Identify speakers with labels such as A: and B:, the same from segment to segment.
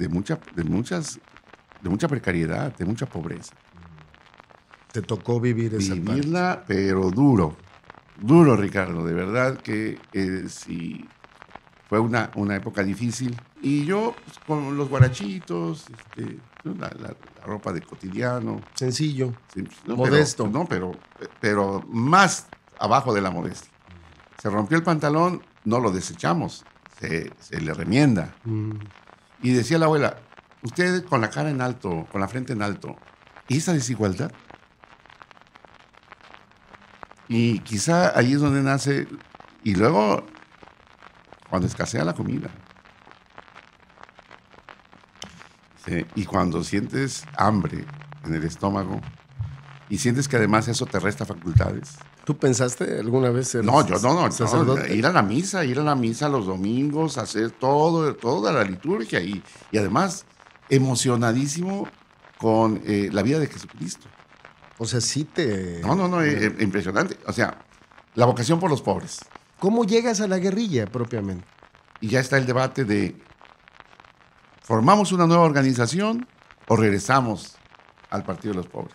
A: de, mucha, de, muchas, de mucha precariedad, de mucha pobreza. Te tocó vivir esa Vivirla, pero duro. Duro, Ricardo. De verdad que eh, sí, fue una, una época difícil. Y yo pues, con los guarachitos, este, pues, la, ropa de cotidiano. Sencillo. modesto. no, pero, más abajo de la modestia. Se rompió el pantalón, no lo desechamos, se, le remienda. Mm. Y decía la abuela, usted con la cara en alto, con la frente en alto, ¿y esa desigualdad? Y quizá ahí es donde nace, y luego cuando escasea la comida. y cuando sientes hambre en el estómago y sientes que además eso te resta facultades
B: ¿Tú pensaste alguna vez No, no,
A: no, Ir a la misa, ir a la misa los domingos, hacer todo, toda la liturgia y, y además emocionadísimo con eh, la vida de Jesucristo. O sea, sí te... No, no, no, eh, eh, impresionante. O sea, la vocación por los pobres. ¿Cómo llegas a la guerrilla propiamente? Y ya está el debate de, ¿formamos una nueva organización o regresamos al Partido de los Pobres?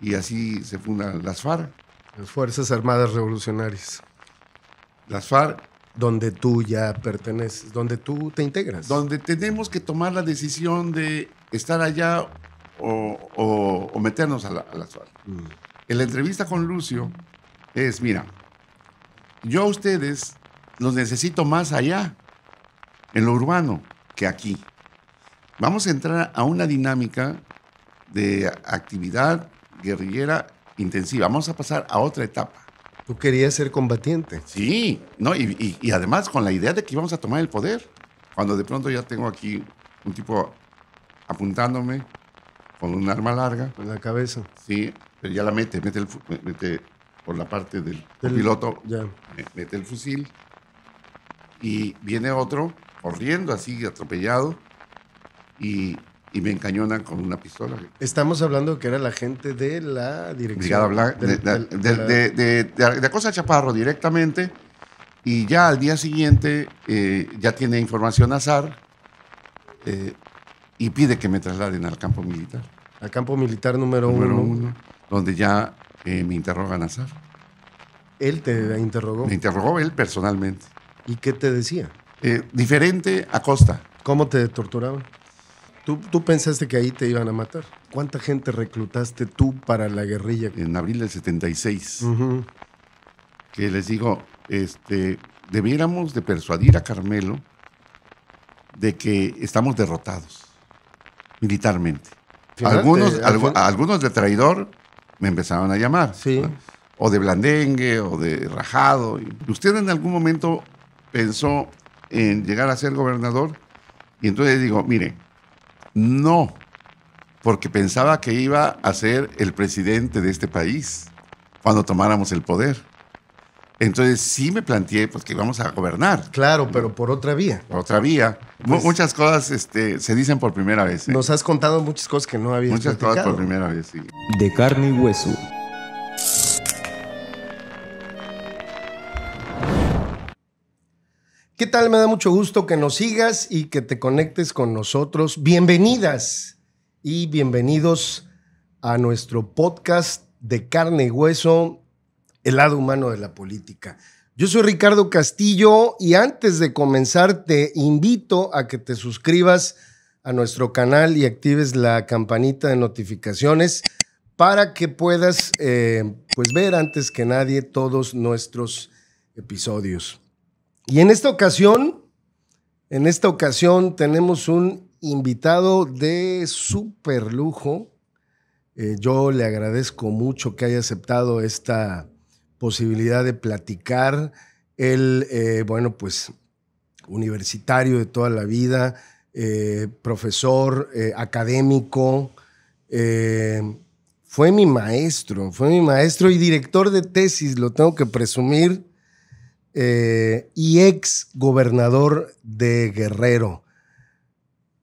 A: Y así se fundan las FARC las Fuerzas Armadas Revolucionarias. Las FARC. Donde tú ya perteneces, donde tú te integras. Donde tenemos que tomar la decisión de estar allá o, meternos a, las FARC. Mm. En la entrevista con Lucio es, mira, yo a ustedes los necesito más allá, en lo urbano, que aquí. Vamos a entrar a una dinámica de actividad guerrillera intensiva. Vamos a pasar a otra etapa. Tú querías ser combatiente. Sí, no, y, además con la idea de que íbamos a tomar el poder. Cuando de pronto ya tengo aquí un tipo apuntándome con un arma larga. Con la cabeza. Sí, pero ya la mete, mete, por la parte del, piloto, ya. mete el fusil. Y viene otro corriendo así, atropellado. Y y me encañonan con una pistola.
B: Estamos hablando que era la gente de la dirección. de,
A: de, Acosta Chaparro directamente. Y ya al día siguiente eh, ya tiene información azar eh, y pide que me trasladen al campo militar. Al campo militar
B: número, uno.
A: Donde ya eh, me interrogan azar.
B: ¿Él te interrogó? Me
A: interrogó él personalmente.
B: ¿Y qué te decía?
A: diferente a Costa. ¿Cómo
B: te torturaban? ¿Tú, pensaste que ahí te iban a matar? ¿Cuánta gente reclutaste
A: tú para la guerrilla? En abril del 76, que les digo, este, debiéramos de persuadir a Carmelo de que estamos derrotados militarmente. algunos, algunos de traidor me empezaron a llamar. Sí. O de blandengue, o de rajado. ¿Usted en algún momento pensó en llegar a ser gobernador? Y entonces digo, mire, no, porque pensaba que iba a ser el presidente de este país cuando tomáramos el poder. Entonces sí me planteé pues, que íbamos a gobernar. Claro, pero por otra vía. Por otra vía. Pues, muchas cosas este, se dicen por primera vez. ¿eh? Nos has contado muchas cosas que no habías Muchas cosas por primera vez, sí. De carne y hueso.
B: Me da mucho gusto que nos sigas y que te conectes con nosotros. Bienvenidas y bienvenidos a nuestro podcast de carne y hueso, el lado humano de la política. Yo soy Ricardo Castillo y antes de comenzar te invito a que te suscribas a nuestro canal y actives la campanita de notificaciones para que puedas eh, pues ver antes que nadie todos nuestros episodios. Y en esta ocasión, en esta ocasión tenemos un invitado de súper lujo. Eh, yo le agradezco mucho que haya aceptado esta posibilidad de platicar. Él, eh, bueno, pues universitario de toda la vida, eh, profesor, académico, fue mi maestro, fue mi maestro y director de tesis, lo tengo que presumir. Eh, y ex gobernador de Guerrero.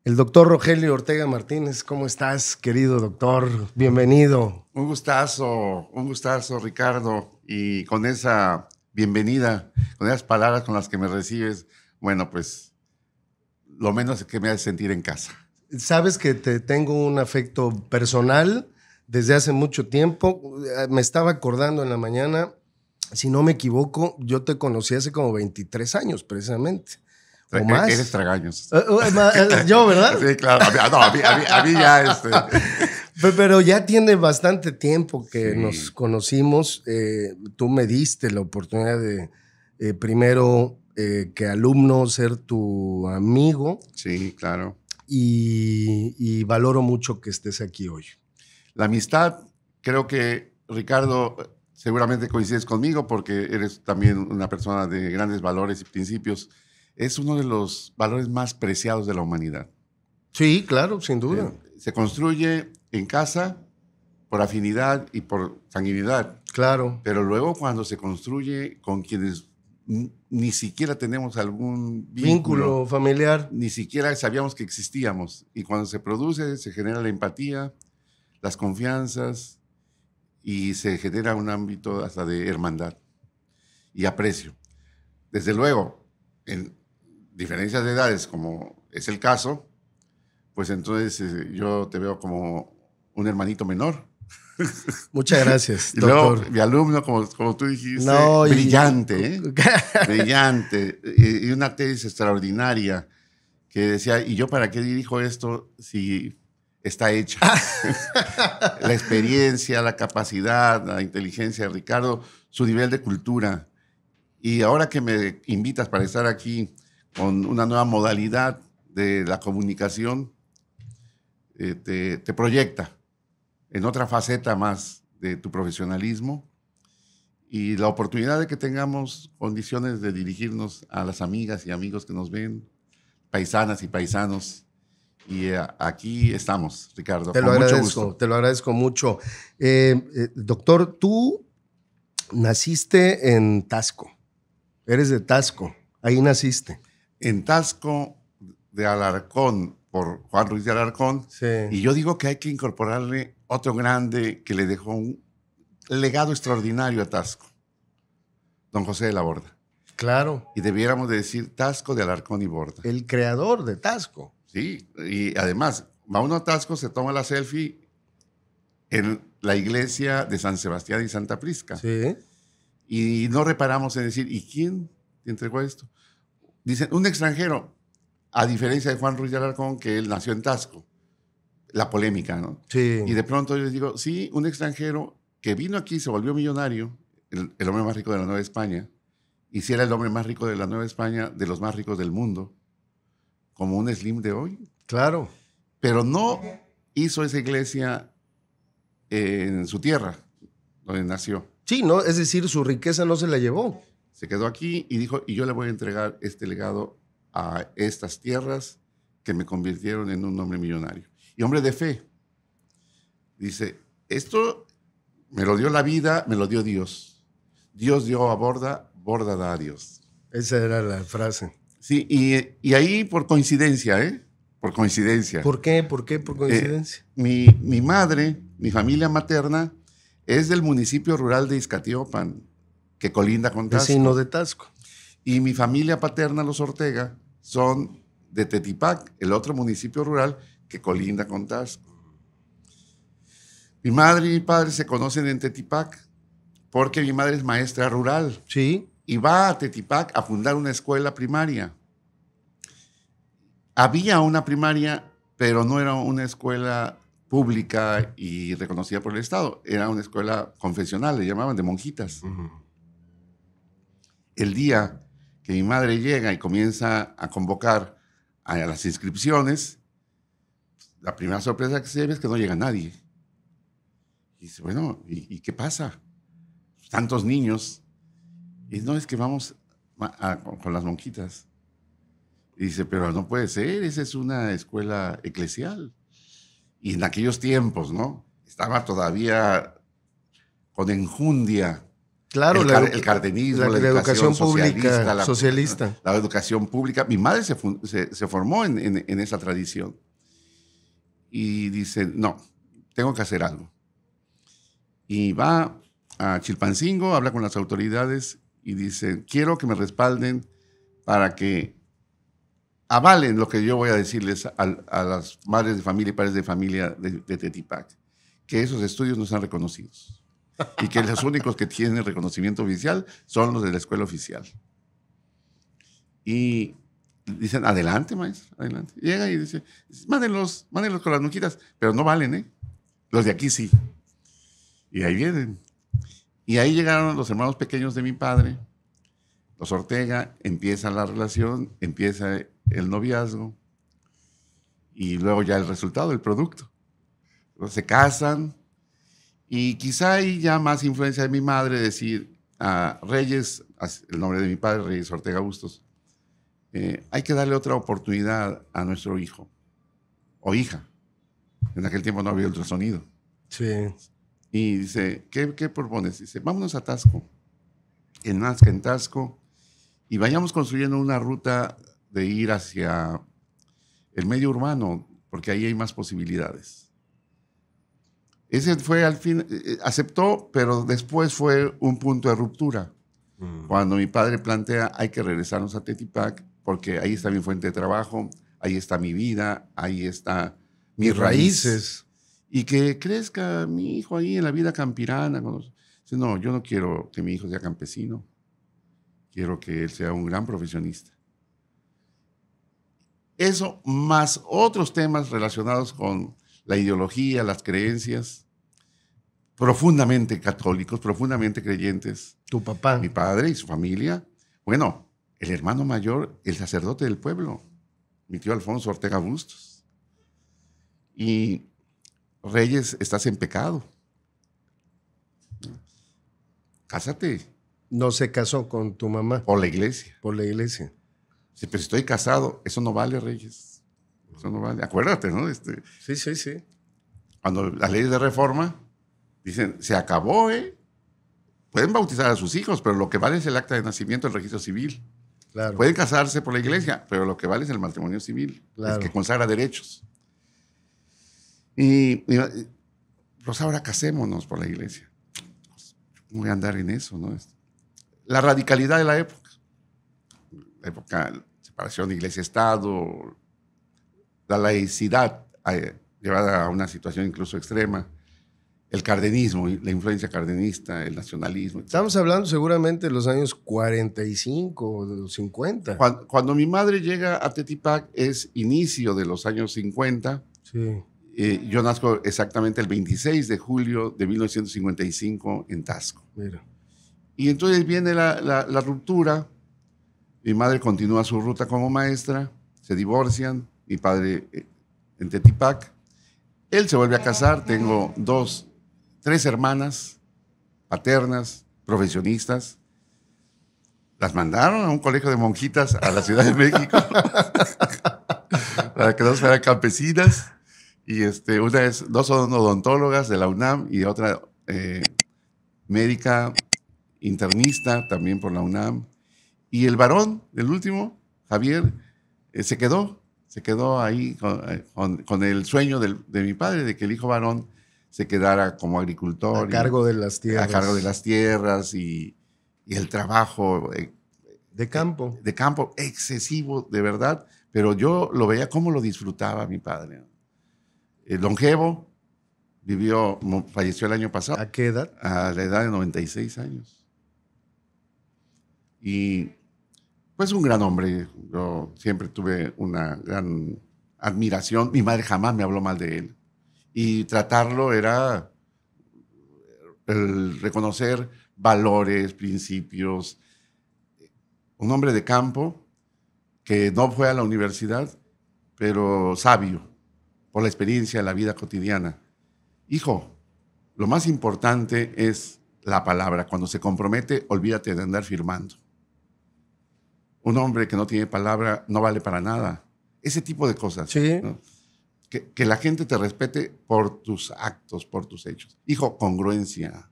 B: El doctor Rogelio Ortega Martínez, ¿cómo estás, querido doctor? Bienvenido.
A: Un gustazo, un gustazo, Ricardo. Y con esa bienvenida, con esas palabras con las que me recibes, bueno, pues lo menos que me hace sentir en casa.
B: Sabes que te tengo un afecto personal desde hace mucho tiempo. Eh, me estaba acordando en la mañana si no me equivoco, yo te conocí hace como 23 años, precisamente. O más. Eres
A: tragaños. Eh, eh, eh, yo, ¿verdad? Sí, claro. A mí, ya. Este.
B: Pero ya tiene bastante tiempo que nos conocimos. tú me diste la oportunidad de, primero, que alumno, ser tu amigo.
A: Sí, claro.
B: y valoro mucho que estés aquí hoy.
A: La amistad, creo que, Ricardo, seguramente coincides conmigo porque eres también una persona de grandes valores y principios. Es uno de los valores más preciados de la humanidad. Sí, claro, sin duda. Eh, se construye en casa por afinidad y por sanguinidad. Claro. Pero luego cuando se construye con quienes ni siquiera tenemos algún vínculo, familiar, ni siquiera sabíamos que existíamos. Y cuando se produce, se genera la empatía, las confianzas, y se genera un ámbito hasta de hermandad y aprecio. Desde luego, en diferencias de edades, como es el caso, pues entonces eh, yo te veo como un hermanito menor.
B: Muchas gracias. doctor.
A: mi alumno, como, como tú dijiste, brillante, ¿eh? brillante, y, y una tesis extraordinaria que decía, ¿y yo para qué dirijo esto si está hecha. la experiencia, la capacidad, la inteligencia de Ricardo, su nivel de cultura. Y ahora que me invitas para estar aquí con una nueva modalidad de la comunicación, eh, te, proyecta en otra faceta más de tu profesionalismo y la oportunidad de que tengamos condiciones de dirigirnos a las amigas y amigos que nos ven, paisanas y paisanos y eh, aquí estamos, Ricardo. Te lo agradezco,
B: te lo agradezco mucho. Eh, eh, doctor, tú naciste en Tasco. Eres de Tasco. Ahí naciste. En Tasco
A: de Alarcón, por Juan Ruiz de Alarcón. Sí. Y yo digo que hay que incorporarle otro grande que le dejó un legado extraordinario a Tasco, don José de la Borda. Claro. Y debiéramos de decir Tasco de Alarcón y Borda. El creador de Tasco. Sí, y además, va a Tasco, se toma la selfie en la iglesia de San Sebastián y Santa Prisca. Sí. Y no reparamos en decir, ¿y quién te entregó esto? Dicen, un extranjero, a diferencia de Juan Ruiz de Alarcón, que él nació en Tasco. La polémica, ¿no? Sí. Y de pronto yo les digo, sí, un extranjero que vino aquí, se volvió millonario, el, el hombre más rico de la Nueva España, y si era el hombre más rico de la Nueva España, de los más ricos del mundo, como un Slim de hoy. Claro. Pero no hizo esa iglesia eh, en su tierra, donde nació. Sí, no, es decir, su riqueza no se la llevó. Se quedó aquí y dijo, y yo le voy a entregar este legado a estas tierras que me convirtieron en un hombre millonario. Y hombre de fe. Dice, esto me lo dio la vida, me lo dio Dios. Dios dio a borda, borda da a Dios. Esa era la frase. Sí, y, ahí por coincidencia, ¿eh? Por coincidencia. ¿Por
B: qué? ¿Por qué? Por eh, coincidencia.
A: mi, madre, mi familia materna, es del municipio rural de Izcatiopan, que colinda con Tasco. Vecino de Tasco. Y mi familia paterna, los Ortega, son de Tetipac, el otro municipio rural que colinda con Tasco. Mi madre y mi padre se conocen en Tetipac porque mi madre es maestra rural. Sí y va a Tetipac a fundar una escuela primaria. Había una primaria, pero no era una escuela pública y reconocida por el Estado, era una escuela confesional, le llamaban de monjitas. El día que mi madre llega y comienza a convocar a las inscripciones, la primera sorpresa que se ve es que no llega nadie. Y dice, bueno, ¿y qué pasa? Tantos niños y no, es que vamos con las monjitas. Y dice, pero no puede ser, esa es una escuela eclesial. Y en aquellos tiempos, ¿no? Estaba todavía con enjundia. el, cardenismo, la, educación, pública, socialista la, socialista. la, educación pública. Mi madre se, formó en, en esa tradición. Y dice, no, tengo que hacer algo. Y va a Chilpancingo, habla con las autoridades y dicen, quiero que me respalden para que avalen lo que yo voy a decirles a, las madres de familia y padres de familia de, Tetipac, que esos estudios no sean reconocidos y que los únicos que tienen reconocimiento oficial son los de la escuela oficial. Y dicen, adelante, maestro, adelante. Llega y dice, mándenlos, mándenlos con las nuquitas, pero no valen, ¿eh? Los de aquí sí. Y ahí vienen. Y ahí llegaron los hermanos pequeños de mi padre, los Ortega, empieza la relación, empieza el noviazgo y luego ya el resultado, el producto. se casan y quizá ahí ya más influencia de mi madre decir a Reyes, el nombre de mi padre, Reyes Ortega Bustos, eh, hay que darle otra oportunidad a nuestro hijo o hija. En aquel tiempo no había ultrasonido. Sí. Y dice, ¿qué, qué propones? Dice, vámonos a Tasco, en Nazca, en Tasco, y vayamos construyendo una ruta de ir hacia el medio urbano, porque ahí hay más posibilidades. Ese fue al fin, eh, aceptó, pero después fue un punto de ruptura. Mm. Cuando mi padre plantea, hay que regresarnos a Tetipac, porque ahí está mi fuente de trabajo, ahí está mi vida, ahí está mis raíces. raíces y que crezca mi hijo ahí en la vida campirana. no, yo no quiero que mi hijo sea campesino, quiero que él sea un gran profesionista. Eso más otros temas relacionados con la ideología, las creencias, profundamente católicos, profundamente creyentes. Tu papá. Mi padre y su familia. Bueno, el hermano mayor, el sacerdote del pueblo, mi tío Alfonso Ortega Bustos. Y Reyes, estás en pecado. Cásate. No se casó con tu mamá. Por la iglesia. Por la iglesia. Sí, pero si estoy casado, eso no vale, Reyes. Eso no vale. Acuérdate, ¿no? Este, sí, sí, sí. Cuando las leyes de reforma dicen, se acabó, ¿eh? Pueden bautizar a sus hijos, pero lo que vale es el acta de nacimiento, el registro civil. Claro. Pueden casarse por la iglesia, pero lo que vale es el matrimonio civil, claro. es que consagra derechos. Y, y Rosa, pues, ahora casémonos por la iglesia. voy a andar en eso, ¿no? La radicalidad de la época. La época, separación de iglesia-estado, la laicidad eh, llevada a una situación incluso extrema, el cardenismo, la influencia cardenista, el nacionalismo. Estamos hablando seguramente de los años 45 o de los 50. Cuando, cuando, mi madre llega a Tetipac es inicio de los años 50. Sí. Eh, yo nazco exactamente el 26 de julio de 1955 en Tasco. Mira. Y entonces viene la, ruptura. Mi madre continúa su ruta como maestra, se divorcian, mi padre eh, en Tetipac. Él se vuelve a casar, tengo dos, tres hermanas paternas, profesionistas. Las mandaron a un colegio de monjitas a la Ciudad de México para que no fueran campesinas. Y este, una es, dos son odontólogas de la UNAM y otra eh, médica internista también por la UNAM. Y el varón, el último, Javier, eh, se quedó, se quedó ahí con, eh, el sueño de mi padre de que el hijo varón se quedara como agricultor. A cargo de
B: las tierras. A cargo de
A: las tierras y, el trabajo. de campo. De, campo excesivo, de verdad. Pero yo lo veía como lo disfrutaba mi padre longevo, eh, vivió, falleció el año pasado. ¿A qué edad? A la edad de 96 años. Y pues un gran hombre, yo siempre tuve una gran admiración, mi madre jamás me habló mal de él. Y tratarlo era reconocer valores, principios, un hombre de campo que no fue a la universidad, pero sabio por la experiencia de la vida cotidiana. Hijo, lo más importante es la palabra. Cuando se compromete, olvídate de andar firmando. Un hombre que no tiene palabra no vale para nada. Ese tipo de cosas. Sí. Que, que, la gente te respete por tus actos, por tus hechos. Hijo, congruencia.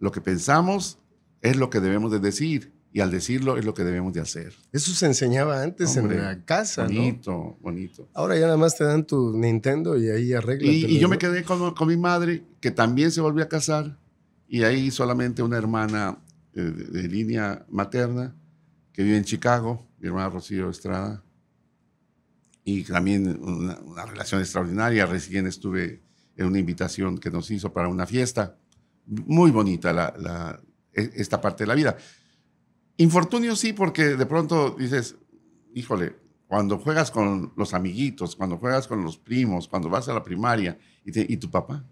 A: Lo que pensamos es lo que debemos de decir y al decirlo es lo que debemos de hacer.
B: Eso se enseñaba antes en la casa, bonito,
A: ¿no? Bonito, Ahora ya
B: nada más te dan tu Nintendo y ahí arreglas. Y, yo me
A: quedé con, mi madre, que también se volvió a casar, y ahí solamente una hermana eh, de, línea materna que vive en Chicago, mi hermana Rocío Estrada, y también una, relación extraordinaria. Recién estuve en una invitación que nos hizo para una fiesta. Muy bonita la, la, e, esta parte de la vida. Infortunio sí, porque de pronto dices, híjole, cuando juegas con los amiguitos, cuando juegas con los primos, cuando vas a la primaria, y, tu papá?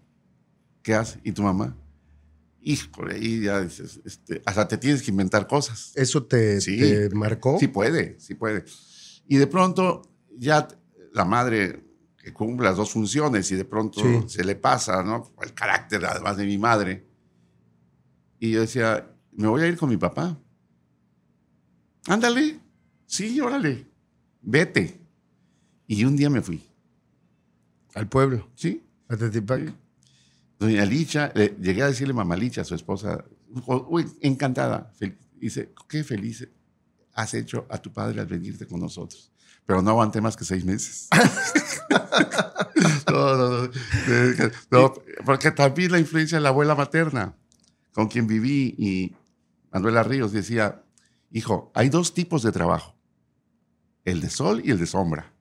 A: ¿Qué hace? ¿Y tu mamá? Híjole, y ya dices, este, hasta te tienes que inventar cosas. ¿Eso te, marcó? Sí puede, sí puede. Y de pronto ya la madre que cumple las dos funciones y de pronto se le pasa, ¿no? El carácter además de mi madre. Y yo decía, me voy a ir con mi papá ándale, sí, órale, vete. Y un día me fui. ¿Al pueblo? Sí. ¿A Tetipac? Doña Licha, llegué a decirle mamá Licha, su esposa, oh, encantada. dice, qué feliz has hecho a tu padre al venirte con nosotros. Pero no aguanté más que seis meses. no, no, no, Porque también la influencia de la abuela materna, con quien viví, y Manuela Ríos decía, hijo, hay dos tipos de trabajo, el de sol y el de sombra.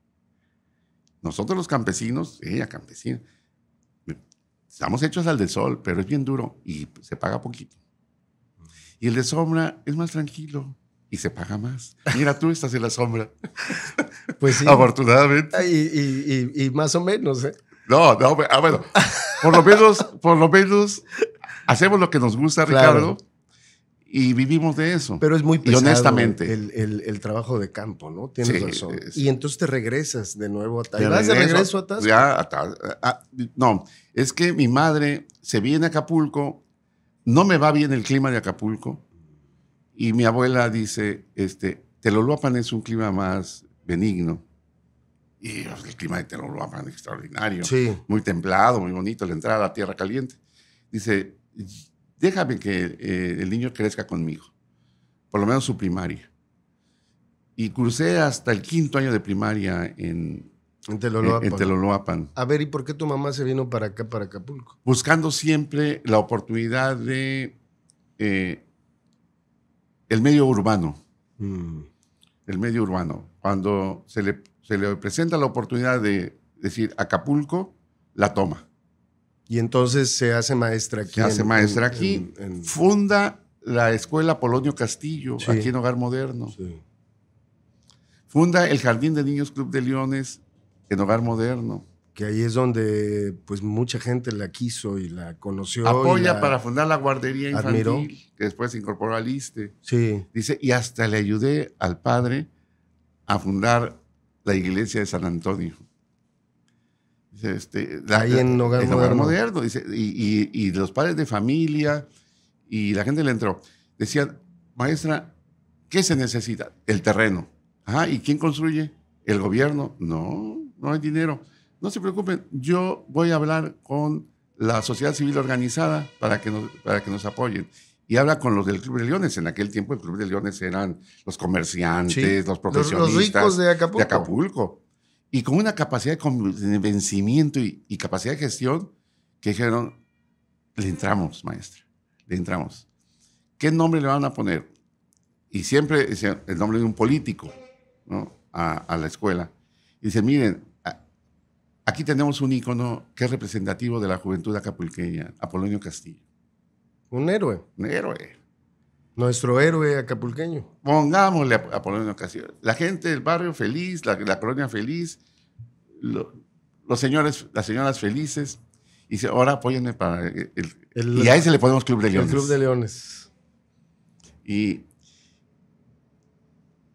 A: Nosotros los campesinos, ella campesina, estamos hechos al de sol, pero es bien duro y se paga poquito. Y el de sombra es más tranquilo y se paga más. Mira, tú estás en la sombra. Pues sí. Afortunadamente. Y, más o menos, ¿eh? No, no, ah, bueno. Por lo menos, por lo menos hacemos lo que nos gusta, Ricardo y vivimos de eso. Pero es muy pesado. honestamente.
B: El,
A: trabajo de campo, ¿no? Tienes razón. y
B: entonces te regresas de nuevo a ¿Y ¿Vas de regreso a Tasco?
A: Ya, a, no, es que mi madre se viene a Acapulco, no me va bien el clima de Acapulco, y mi abuela dice, este, Telolopan es un clima más benigno. Y pues, el clima de Telolopan es extraordinario. Sí. Muy templado, muy bonito, la entrada a la tierra caliente. Dice, déjame que eh, el niño crezca conmigo, por lo menos su primaria. Y crucé hasta el quinto año de primaria en, en
B: A ver, ¿y por qué tu mamá se vino para acá, para Acapulco?
A: Buscando siempre la oportunidad de eh, el medio urbano. Mm. El medio urbano. Cuando se le, se le presenta la oportunidad de decir Acapulco, la toma. Y entonces se hace maestra aquí. Se hace maestra aquí. funda la escuela Polonio Castillo, aquí en Hogar Moderno. Funda el Jardín de Niños Club de Leones en Hogar
B: Moderno. Que ahí es donde pues mucha gente la quiso y la conoció. Apoya para
A: fundar la guardería infantil, que después se incorporó al ISTE. Sí. Dice, y hasta le ayudé al padre a fundar la iglesia de San Antonio. Este, Ahí en este, Hogar, Moderno. dice, y, los padres de familia y la gente le entró. Decían, maestra, ¿qué se necesita? El terreno. Ajá, ¿y quién construye? El gobierno. No, no hay dinero. No se preocupen, yo voy a hablar con la sociedad civil organizada para que nos, para que nos apoyen y habla con los del Club de Leones. En aquel tiempo el Club de Leones eran los comerciantes, los profesionistas. Los, ricos de Acapulco. de Acapulco y con una capacidad de convencimiento y, capacidad de gestión que dijeron, le entramos, maestra, le entramos. ¿Qué nombre le van a poner? Y siempre el nombre de un político ¿no? a, la escuela. Y dice, miren, aquí tenemos un ícono que es representativo de la juventud acapulqueña, Apolonio Castillo. Un héroe. Un héroe.
B: Nuestro héroe acapulqueño.
A: Pongámosle a, poner una ocasión. La gente del barrio feliz, la, colonia feliz, los señores, las señoras felices. Y ahora apóyenme para... El, y ahí se le ponemos Club de Leones. El Club de
B: Leones.
A: Y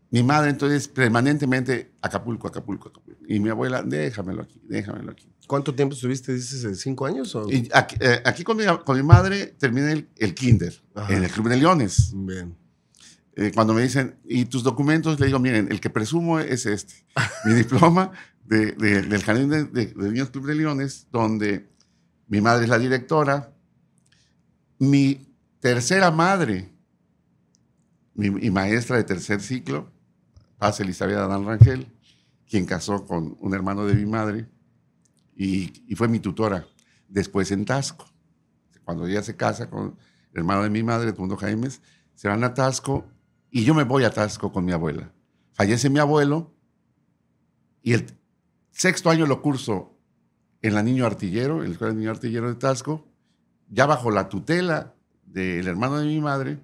A: mi madre entonces permanentemente Acapulco, Acapulco, Acapulco. Y mi abuela, déjamelo aquí, déjamelo aquí. ¿Cuánto tiempo estuviste? Dices, ¿cinco años? Y aquí, eh, con, mi, madre terminé el, kinder, en el Club de Leones. Eh, cuando me dicen, ¿y tus documentos? Le digo, miren, el que presumo es este. mi diploma del Jardín de, Niños Club de Leones, donde mi madre es la directora. Mi tercera madre mi, maestra de tercer ciclo, Paz Elizabeth Adán Rangel, quien casó con un hermano de mi madre y, fue mi tutora. Después en Tasco, cuando ella se casa con el hermano de mi madre, Edmundo Jaimes, se van a Tasco y yo me voy a Tasco con mi abuela. Fallece mi abuelo y el sexto año lo curso en la Niño Artillero, en la Escuela de Niño Artillero de Tasco, ya bajo la tutela del hermano de mi madre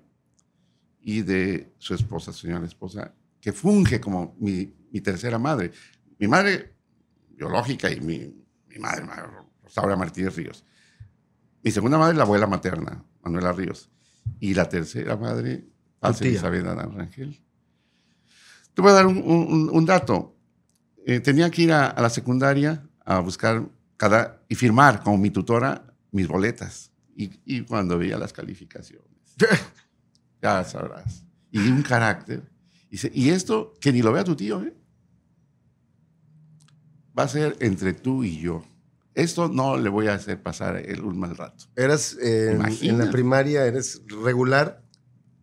A: y de su esposa, señora esposa, que funge como mi, mi tercera madre. Mi madre biológica y mi, mi madre, ahora Rosaura Martínez Ríos. Mi segunda madre, la abuela materna, Manuela Ríos. Y la tercera madre, Isabel Elizabeth Rangel. Te voy a dar un, dato. Eh, tenía que ir a, la secundaria a buscar cada, y firmar con mi tutora mis boletas. Y, cuando veía las calificaciones, ya sabrás. Y un carácter. Y, y esto, que ni lo vea tu tío, ¿eh? va a ser entre tú y yo. Esto no le voy a hacer pasar el, un mal rato. Eras en la primaria, eres regular.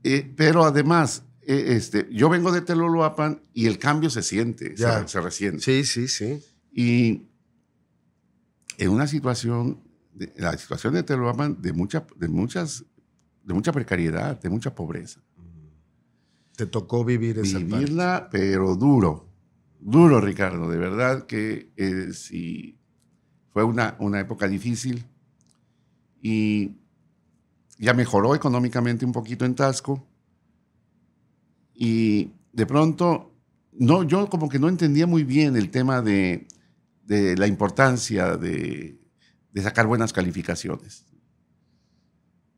A: Eh, pero además, eh, este, yo vengo de Teloloapan y el cambio se siente, Se, resiente. Sí, sí, sí. Y en una situación, la situación de Teloloapan de, mucha, de, muchas, de mucha precariedad, de mucha pobreza. Te tocó vivir esa Vivirla, pero duro duro, Ricardo. De verdad que eh, fue una, época difícil y ya mejoró económicamente un poquito en Tasco. Y de pronto, no, yo como que no entendía muy bien el tema de, la importancia de, sacar buenas calificaciones.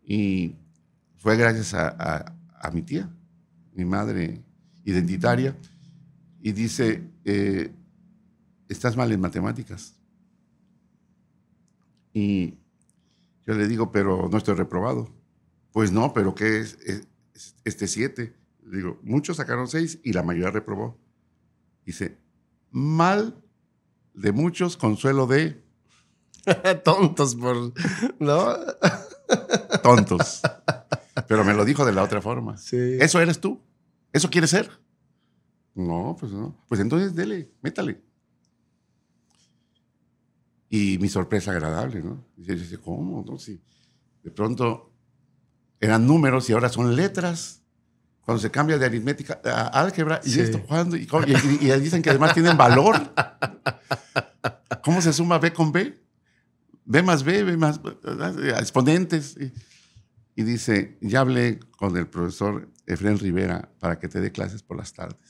A: Y fue gracias a mi tía, mi madre identitaria, y dice, eh, estás mal en matemáticas. Y yo le digo, pero no estoy reprobado. Pues no, pero ¿qué es, este 7? Digo, muchos sacaron 6 y la mayoría reprobó. Dice, mal de muchos, consuelo de... Tontos, por... ¿no? Tontos. Pero me lo dijo de la otra forma. Sí. Eso eres tú. Eso quieres ser. No, pues no. Pues entonces dele, métale. Y mi sorpresa agradable, ¿no? Dice, ¿cómo? de pronto eran números y ahora son letras. Cuando se cambia de aritmética a álgebra, ¿y esto cuándo? ¿Y, dicen que además tienen valor. ¿Cómo se suma B con B? B más B, B más exponentes. Y dice, ya hablé con el profesor Efren Rivera para que te dé clases por las tardes.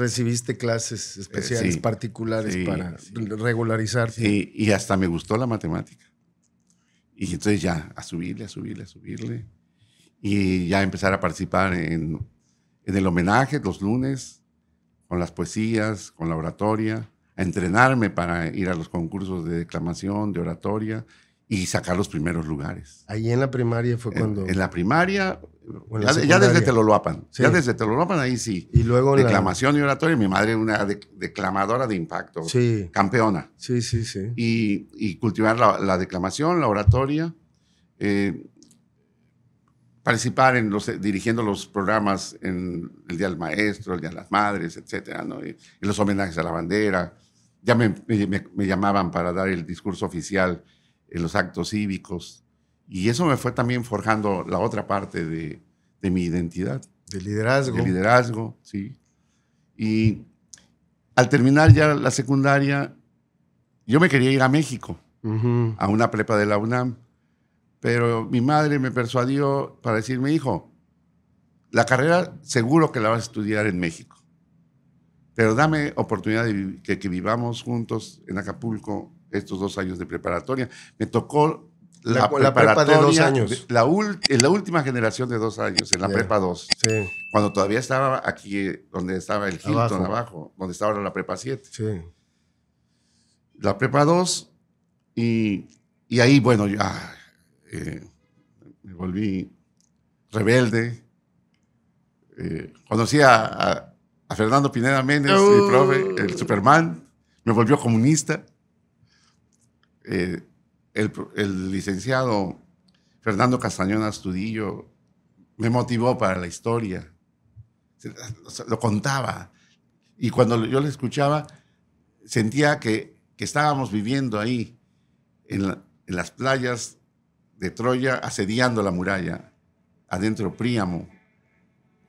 B: Recibiste clases eh, especiales, particulares para
A: regularizarte, y hasta me gustó la matemática. Y entonces ya, a subirle, a subirle, a subirle. Y ya empezar a participar en, el homenaje los lunes, con las poesías, con la oratoria, a entrenarme para ir a los concursos de declamación, de oratoria y sacar los primeros lugares.
B: Ahí en la primaria fue cuando... en
A: la primaria ya, desde Teloloapan. Ya desde ahí sí. Y luego Declamación y oratoria. Mi madre una declamadora de impacto. Campeona. Sí, sí, sí. Y, cultivar la, declamación, la oratoria. Eh, participar en los, dirigiendo los programas en el Día del Maestro, el Día de las Madres, etcétera, ¿no? los homenajes a la bandera. Ya me, me, llamaban para dar el discurso oficial en los actos cívicos. Y eso me fue también forjando la otra parte de, mi identidad. De liderazgo. De liderazgo, sí. Y al terminar ya la secundaria, yo me quería ir a México, a una prepa de la UNAM. Pero mi madre me persuadió para decirme, hijo, la carrera seguro que la vas a estudiar en México. Pero dame oportunidad de que, que vivamos juntos en Acapulco estos dos años de preparatoria. Me tocó la, prepa de dos años. La, la última generación de dos años, en la prepa dos. Cuando todavía estaba aquí, eh, donde estaba el Hilton abajo, donde estaba ahora la prepa 7. La prepa 2, y, ahí, bueno, ya eh, me volví rebelde. Eh, conocí a, Fernando Pineda Méndez, el uh. profe, el Superman. Me volvió comunista. Eh, el, licenciado Fernando Castañón Astudillo me motivó para la historia. Lo contaba. Y cuando yo le escuchaba, sentía que, estábamos viviendo ahí, en, las playas de Troya, asediando la muralla, adentro Príamo,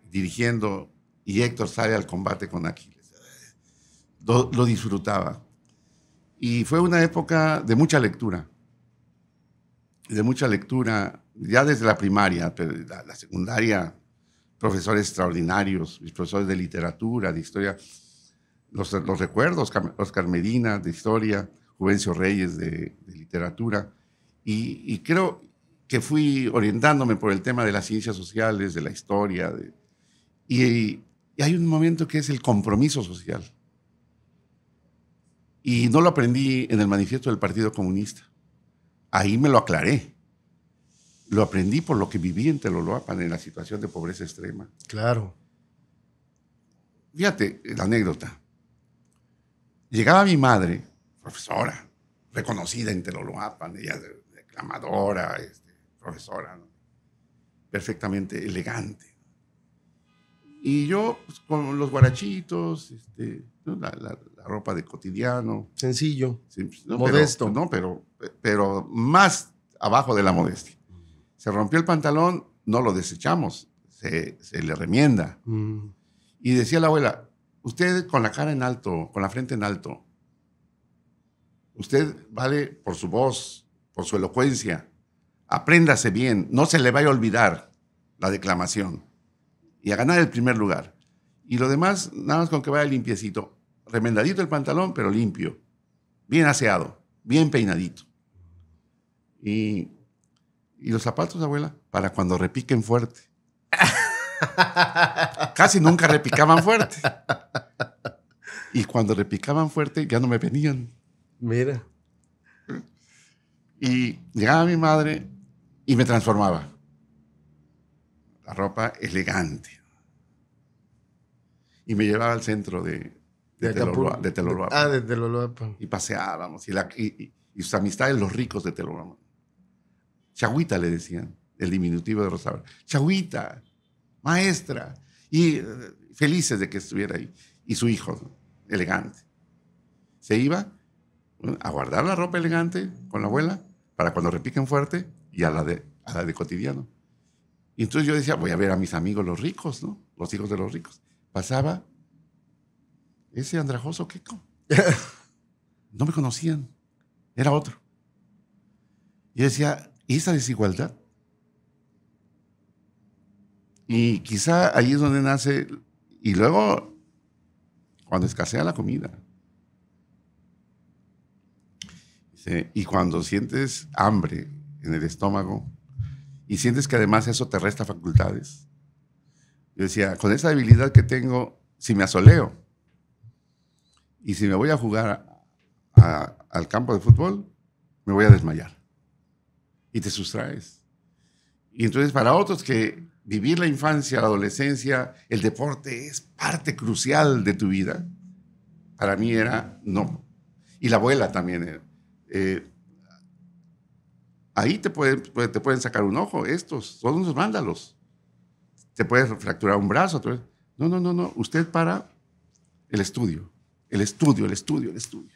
A: dirigiendo, y Héctor sale al combate con Aquiles. lo disfrutaba. Y fue una época de mucha lectura de mucha lectura, ya desde la primaria, la, secundaria, profesores extraordinarios, profesores de literatura, de historia, los, los recuerdos, Oscar Medina de historia, Juvencio Reyes de, literatura, y, creo que fui orientándome por el tema de las ciencias sociales, de la historia, y hay un momento que es el compromiso social. Y no lo aprendí en el manifiesto del Partido Comunista ahí me lo aclaré. Lo aprendí por lo que viví en Teloloapan, en la situación de pobreza extrema. Claro. Fíjate la anécdota. Llegaba mi madre, profesora, reconocida en Teloloapan, ella declamadora, este, profesora, perfectamente elegante. Y yo, pues, con los guarachitos, este, la, la, la ropa de cotidiano. Sencillo. Pues, modesto. no, pero, pero más abajo de la modestia. Se rompió el pantalón, no lo desechamos, se, le remienda. Mm. Y decía la abuela, usted con la cara en alto, con la frente en alto, usted vale por su voz, por su elocuencia, apréndase bien, no se le vaya a olvidar la declamación y a ganar el primer lugar. Y lo demás, nada más con que vaya limpiecito remendadito el pantalón, pero limpio, bien aseado, bien peinadito. Y, los zapatos, abuela, para cuando repiquen fuerte. Casi nunca repicaban fuerte. Y cuando repicaban fuerte ya no me venían. Mira. Y llegaba mi madre y me transformaba. La ropa elegante. Y me llevaba al centro de, de, de Ah,
B: pues. de pues.
A: Y paseábamos. Y, y, sus amistades, los ricos de Teloloapa. Chagüita le decían, el diminutivo de Rosabra. Chagüita, maestra. Y eh, felices de que estuviera ahí. Y su hijo, elegante. Se iba a guardar la ropa elegante con la abuela para cuando repiquen fuerte y a la de, la de cotidiano. Y entonces yo decía, voy a ver a mis amigos los ricos, ¿no? Los hijos de los ricos. Pasaba ese andrajoso que no me conocían, era otro. Y decía, ¿y esa desigualdad? Y quizá allí es donde nace, y luego, cuando escasea la comida, y cuando sientes hambre en el estómago, y sientes que además eso te resta facultades, yo decía, con esa debilidad que tengo, si me asoleo, y si me voy a jugar al campo de fútbol, me voy a desmayar. Y te sustraes. Y entonces para otros que vivir la infancia, la adolescencia, el deporte es parte crucial de tu vida, para mí era no. Y la abuela también eh, eh, ahí te pueden, te pueden sacar un ojo, estos son unos vándalos. Te puedes fracturar un brazo. No, no, no, no. Usted para el estudio. El estudio, el estudio, el estudio.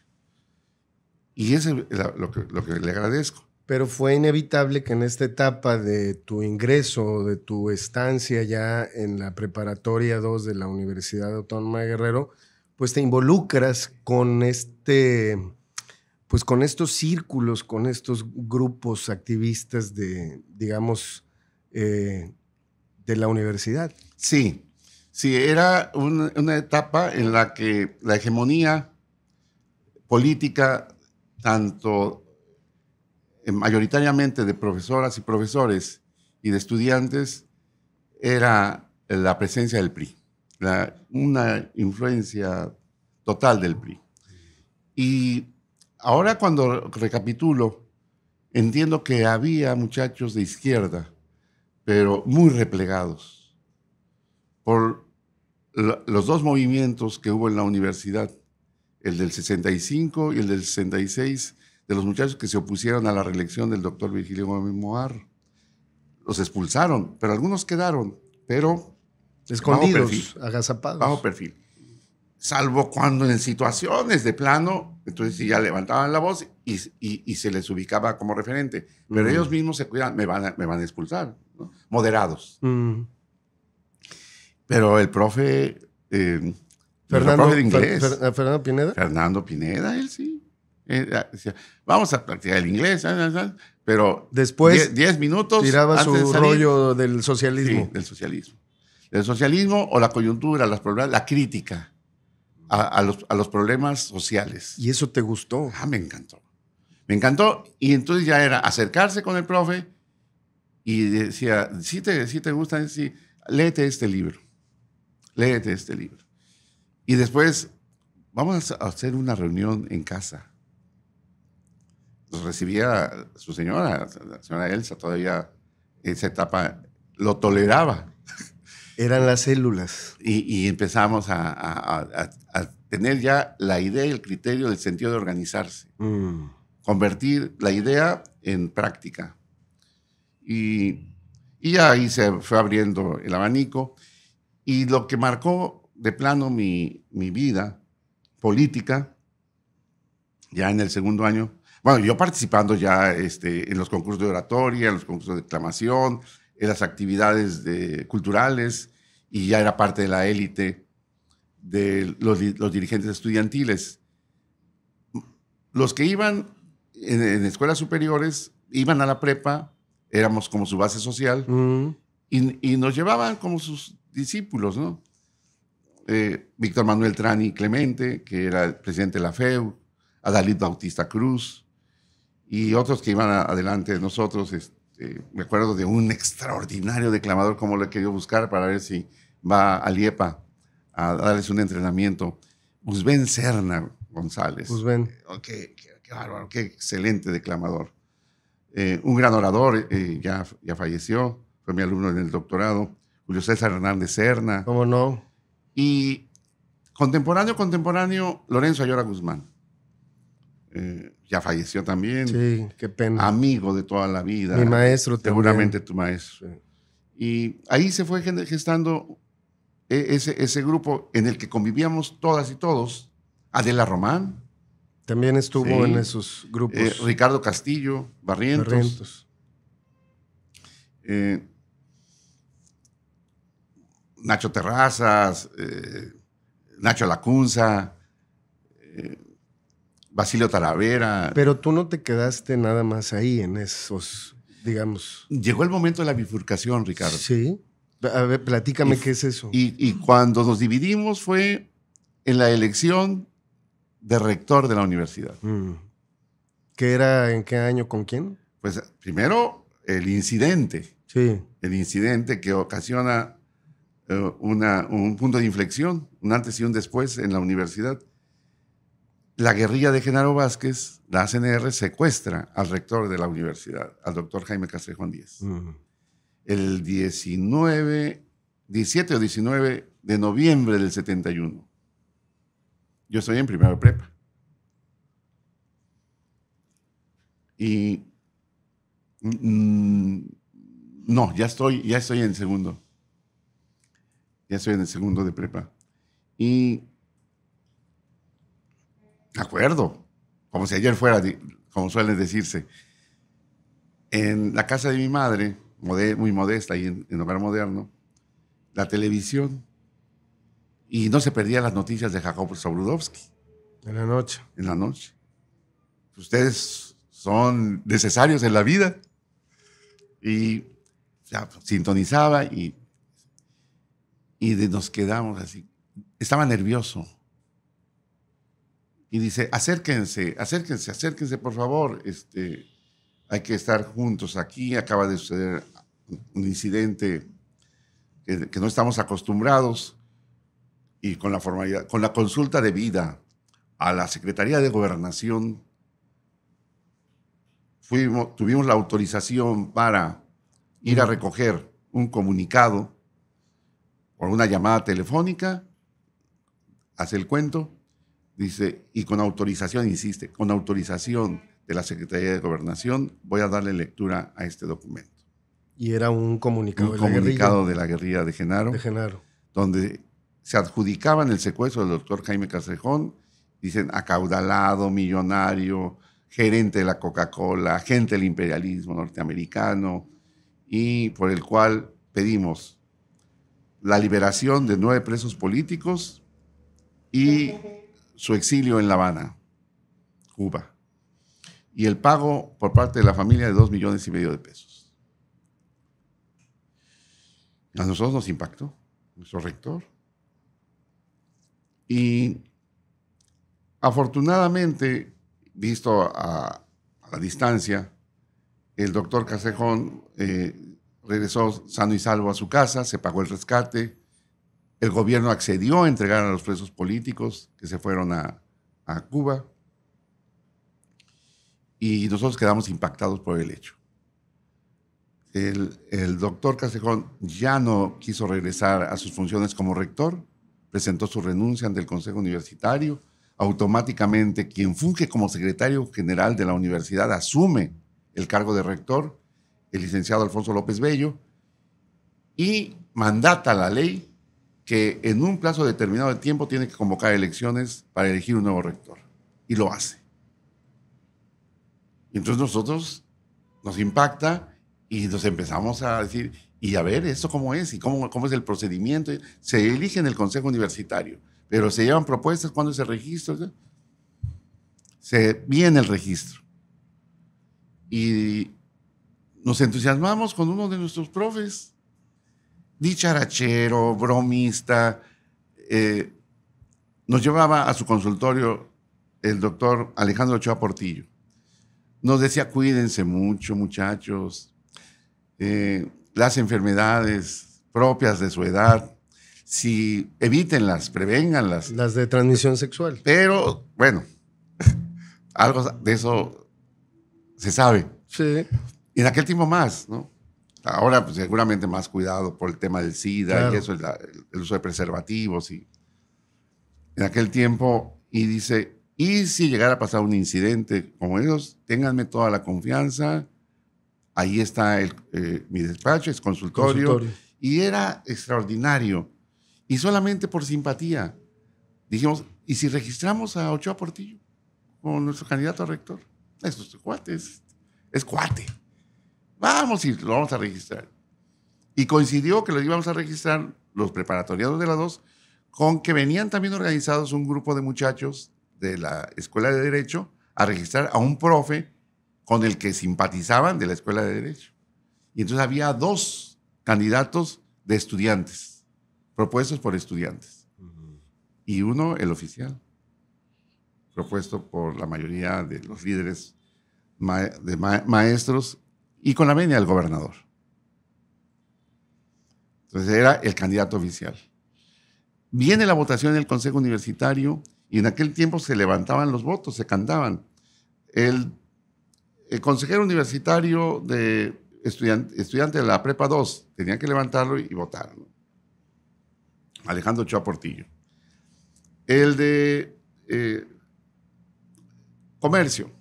A: Y eso es lo que, le agradezco. Pero fue inevitable que en esta etapa
B: de tu ingreso, de tu estancia ya en la preparatoria 2 de la Universidad Autónoma de Guerrero, pues te involucras con este, pues con estos círculos, con estos grupos activistas de,
A: digamos, eh, de la universidad. Sí, Sí, era una etapa en la que la hegemonía política, tanto eh, mayoritariamente de profesoras y profesores y de estudiantes, era la presencia del PRI, una influencia total del PRI. Y ahora cuando recapitulo, entiendo que había muchachos de izquierda, pero muy replegados, por los dos movimientos que hubo en la universidad, el del 65 y el del 66, de los muchachos que se opusieron a la reelección del doctor Virgilio Gómez Moar. Los expulsaron, pero algunos quedaron, pero... Escondidos, bajo perfil, agazapados. Bajo perfil. Salvo cuando en situaciones de plano, entonces ya levantaban la voz y, se les ubicaba como referente. Pero ellos mismos se cuidan, me van a, expulsar. Moderados. Pero el profe. Eh, Fernando, de inglés. Eh, Fernando Pineda. Fernando Pineda, él sí. Ah, vamos a practicar el inglés, ah, ah, pero después 10 minutos tiraba su rollo del socialismo. del socialismo. Del socialismo o la coyuntura, las problemas, la crítica a, los, problemas sociales. ¿Y eso te gustó? Ah, me encantó. Me encantó y entonces ya era acercarse con el profe y decía, si te, si te gusta, sí, léete este libro léete este libro. Y después vamos a hacer una reunión en casa. Nos recibía su señora, la señora Elsa, todavía esa etapa lo toleraba. Eran las células. Y, empezamos a, tener ya la idea y el criterio del sentido de organizarse. Mm. Convertir la idea en práctica. Y, ya ahí se fue abriendo el abanico. Y lo que marcó de plano mi, vida política, ya en el segundo año, bueno, yo participando ya este, en los concursos de oratoria, en los concursos de declamación, en las actividades culturales, y ya era parte de la élite de los, dirigentes estudiantiles. Los que iban en, escuelas superiores, iban a la prepa, éramos como su base social, mm. y, y, nos llevaban como sus discípulos, ¿no? Eh, Víctor Manuel Trani Clemente, que era el presidente de la FEU, Adalid Bautista Cruz y otros que iban adelante de nosotros. Este, me acuerdo de un extraordinario declamador como le he querido buscar para ver si va a Liepa a darles un entrenamiento. Usben Serna González. Usben. Eh, oh, qué, bárbaro, qué excelente declamador. Eh, un gran orador, ya, ya falleció, fue mi alumno en el doctorado. Julio César Hernández Serna. ¿Cómo no? Y contemporáneo, contemporáneo, Lorenzo Ayora Guzmán. Eh, ya falleció también. Sí, qué pena. Amigo de toda la vida. Mi maestro Seguramente tu maestro. Y ahí se fue gestando e-, ese, ese, grupo en el que convivíamos todas y todos. Adela Román. También estuvo en esos grupos. Eh, Ricardo Castillo, Barrientos. Barrientos. Eh, Nacho Terrazas, eh, Nacho Lacunza, eh, Basilio Talavera.
B: Pero tú no te quedaste nada más ahí en esos, digamos. Llegó
A: el momento de la bifurcación, Ricardo.
B: Sí. A ver, platícame qué es eso.
A: y cuando nos dividimos fue en la elección de rector de la universidad. Mm.
B: ¿Qué era en qué año con quién?
A: Pues primero el incidente. Sí. El incidente que ocasiona eh, un punto de inflexión, un antes y un después en la universidad. La guerrilla de Genaro Vázquez, la ACNR, secuestra al rector de la universidad, al doctor Jaime Castrejón Díez. El 19, 17 o 19 de noviembre del 71. Yo estoy en primera prepa. Y mm, mm, no, ya estoy, ya estoy en segundo ya estoy en el segundo de prepa. Y de acuerdo, como si ayer fuera, como suelen decirse. En la casa de mi madre, muy modesta y en, hogar moderno, la televisión y no se perdían las noticias de Jacob Sobrudovsky En la noche. En la noche. Ustedes son necesarios en la vida. Y sintonizaba y y nos quedamos así. Estaba nervioso. Y dice, acérquense, acérquense, acérquense, por favor. Este, hay que estar juntos aquí. Acaba de suceder un incidente que, no estamos acostumbrados. Y con la formalidad, con la consulta debida a la Secretaría de Gobernación, tuvimos la autorización para ir a recoger un comunicado por una llamada telefónica, hace el cuento, dice, y con autorización, insiste, con autorización de la Secretaría de Gobernación, voy a darle lectura a este documento.
B: Y era un comunicado, de, comunicado la
A: de la guerrilla de Genaro. De Genaro. Donde se adjudicaban el secuestro del doctor Jaime Castrejón, dicen acaudalado, millonario, gerente de la Coca-Cola, agente del imperialismo norteamericano, y por el cual pedimos la liberación de nueve presos políticos y su exilio en La Habana, Cuba, y el pago por parte de la familia de dos millones y medio de pesos. A nosotros nos impactó, nuestro rector. Y afortunadamente, visto a, la distancia, el doctor Casejón eh, regresó sano y salvo a su casa, se pagó el rescate, el gobierno accedió a entregar a los presos políticos que se fueron a, Cuba y nosotros quedamos impactados por el hecho. El, el, doctor Castejón ya no quiso regresar a sus funciones como rector, presentó su renuncia ante el Consejo Universitario. Automáticamente, quien funge como secretario general de la universidad asume el cargo de rector el licenciado Alfonso López Bello, y mandata la ley que en un plazo determinado de tiempo tiene que convocar elecciones para elegir un nuevo rector. Y lo hace. Entonces nosotros nos impacta y nos empezamos a decir, y a ver, ¿esto cómo es? ¿Y cómo, cómo es el procedimiento? Se elige en el Consejo Universitario, pero se llevan propuestas, cuando se registra? Se viene el registro. Y nos entusiasmamos con uno de nuestros profes, dicharachero, bromista. Eh, nos llevaba a su consultorio el doctor Alejandro Ochoa Portillo. Nos decía, cuídense mucho, muchachos. Eh, las enfermedades propias de su edad, si evítenlas, prevénganlas. Las de transmisión sexual. Pero, bueno, algo de eso se sabe. Sí. Y en aquel tiempo más, ¿no? Ahora pues, seguramente más cuidado por el tema del SIDA y eso, el, uso de preservativos. Y... En aquel tiempo, y dice, y si llegara a pasar un incidente como ellos, ténganme toda la confianza. Ahí está el, eh, mi despacho, es consultorio, Y era extraordinario. Y solamente por simpatía dijimos, ¿y si registramos a Ochoa Portillo como nuestro candidato a rector? eso es cuate, es cuate. Vamos y lo vamos a registrar. Y coincidió que lo íbamos a registrar los preparatoriados de la 2 con que venían también organizados un grupo de muchachos de la Escuela de Derecho a registrar a un profe con el que simpatizaban de la Escuela de Derecho. Y entonces había dos candidatos de estudiantes, propuestos por estudiantes. Y uno, el oficial, propuesto por la mayoría de los líderes de maestros y con la venia del gobernador. Entonces era el candidato oficial. Viene la votación en el Consejo Universitario y en aquel tiempo se levantaban los votos, se cantaban. El, consejero universitario de estudiante, de la Prepa 2 tenía que levantarlo y votarlo. Alejandro Choa Portillo. El de eh, comercio,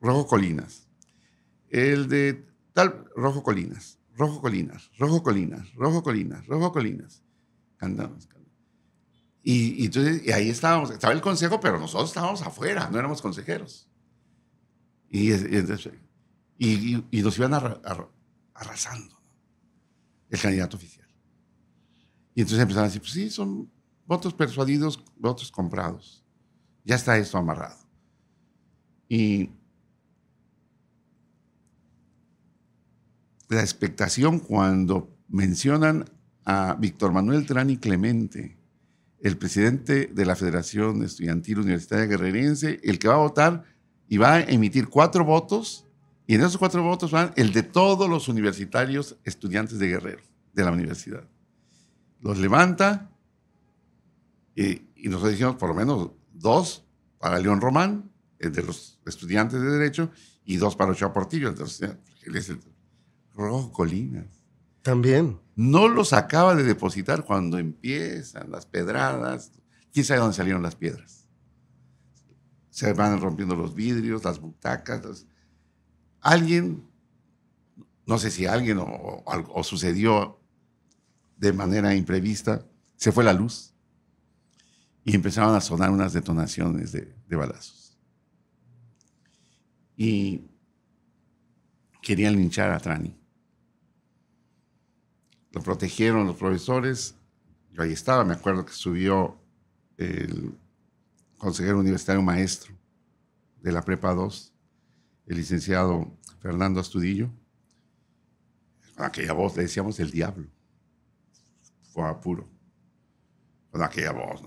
A: Rojo Colinas. El de tal, Rojo Colinas, Rojo Colinas, Rojo Colinas, Rojo Colinas, Rojo Colinas. Cantamos, Y, y ahí estábamos, estaba el consejo, pero nosotros estábamos afuera, no éramos consejeros. Y, entonces, y, y, nos iban arrasando el candidato oficial. Y entonces empezaban a decir, pues sí, son votos persuadidos, votos comprados. Ya está eso amarrado. Y la expectación cuando mencionan a Víctor Manuel Trani Clemente, el presidente de la Federación Estudiantil Universitaria Guerrerense, el que va a votar y va a emitir cuatro votos, y en esos cuatro votos van el de todos los universitarios estudiantes de Guerrero, de la universidad. Los levanta y, eh, y nosotros decimos por lo menos dos para León Román, el de los estudiantes de Derecho, y dos para Ochoa Portillo, el de los, él es el Rojo Colinas. También. No los acaba de depositar cuando empiezan las pedradas. ¿Quién sabe dónde salieron las piedras? Se van rompiendo los vidrios, las butacas. Alguien, no sé si alguien o, sucedió de manera imprevista, se fue la luz y empezaron a sonar unas detonaciones de, de balazos. Y querían linchar a Trani lo protegieron los profesores. Yo ahí estaba, me acuerdo que subió el consejero universitario maestro de la Prepa 2, el licenciado Fernando Astudillo. Con aquella voz le decíamos el diablo. Fue apuro. Con aquella voz,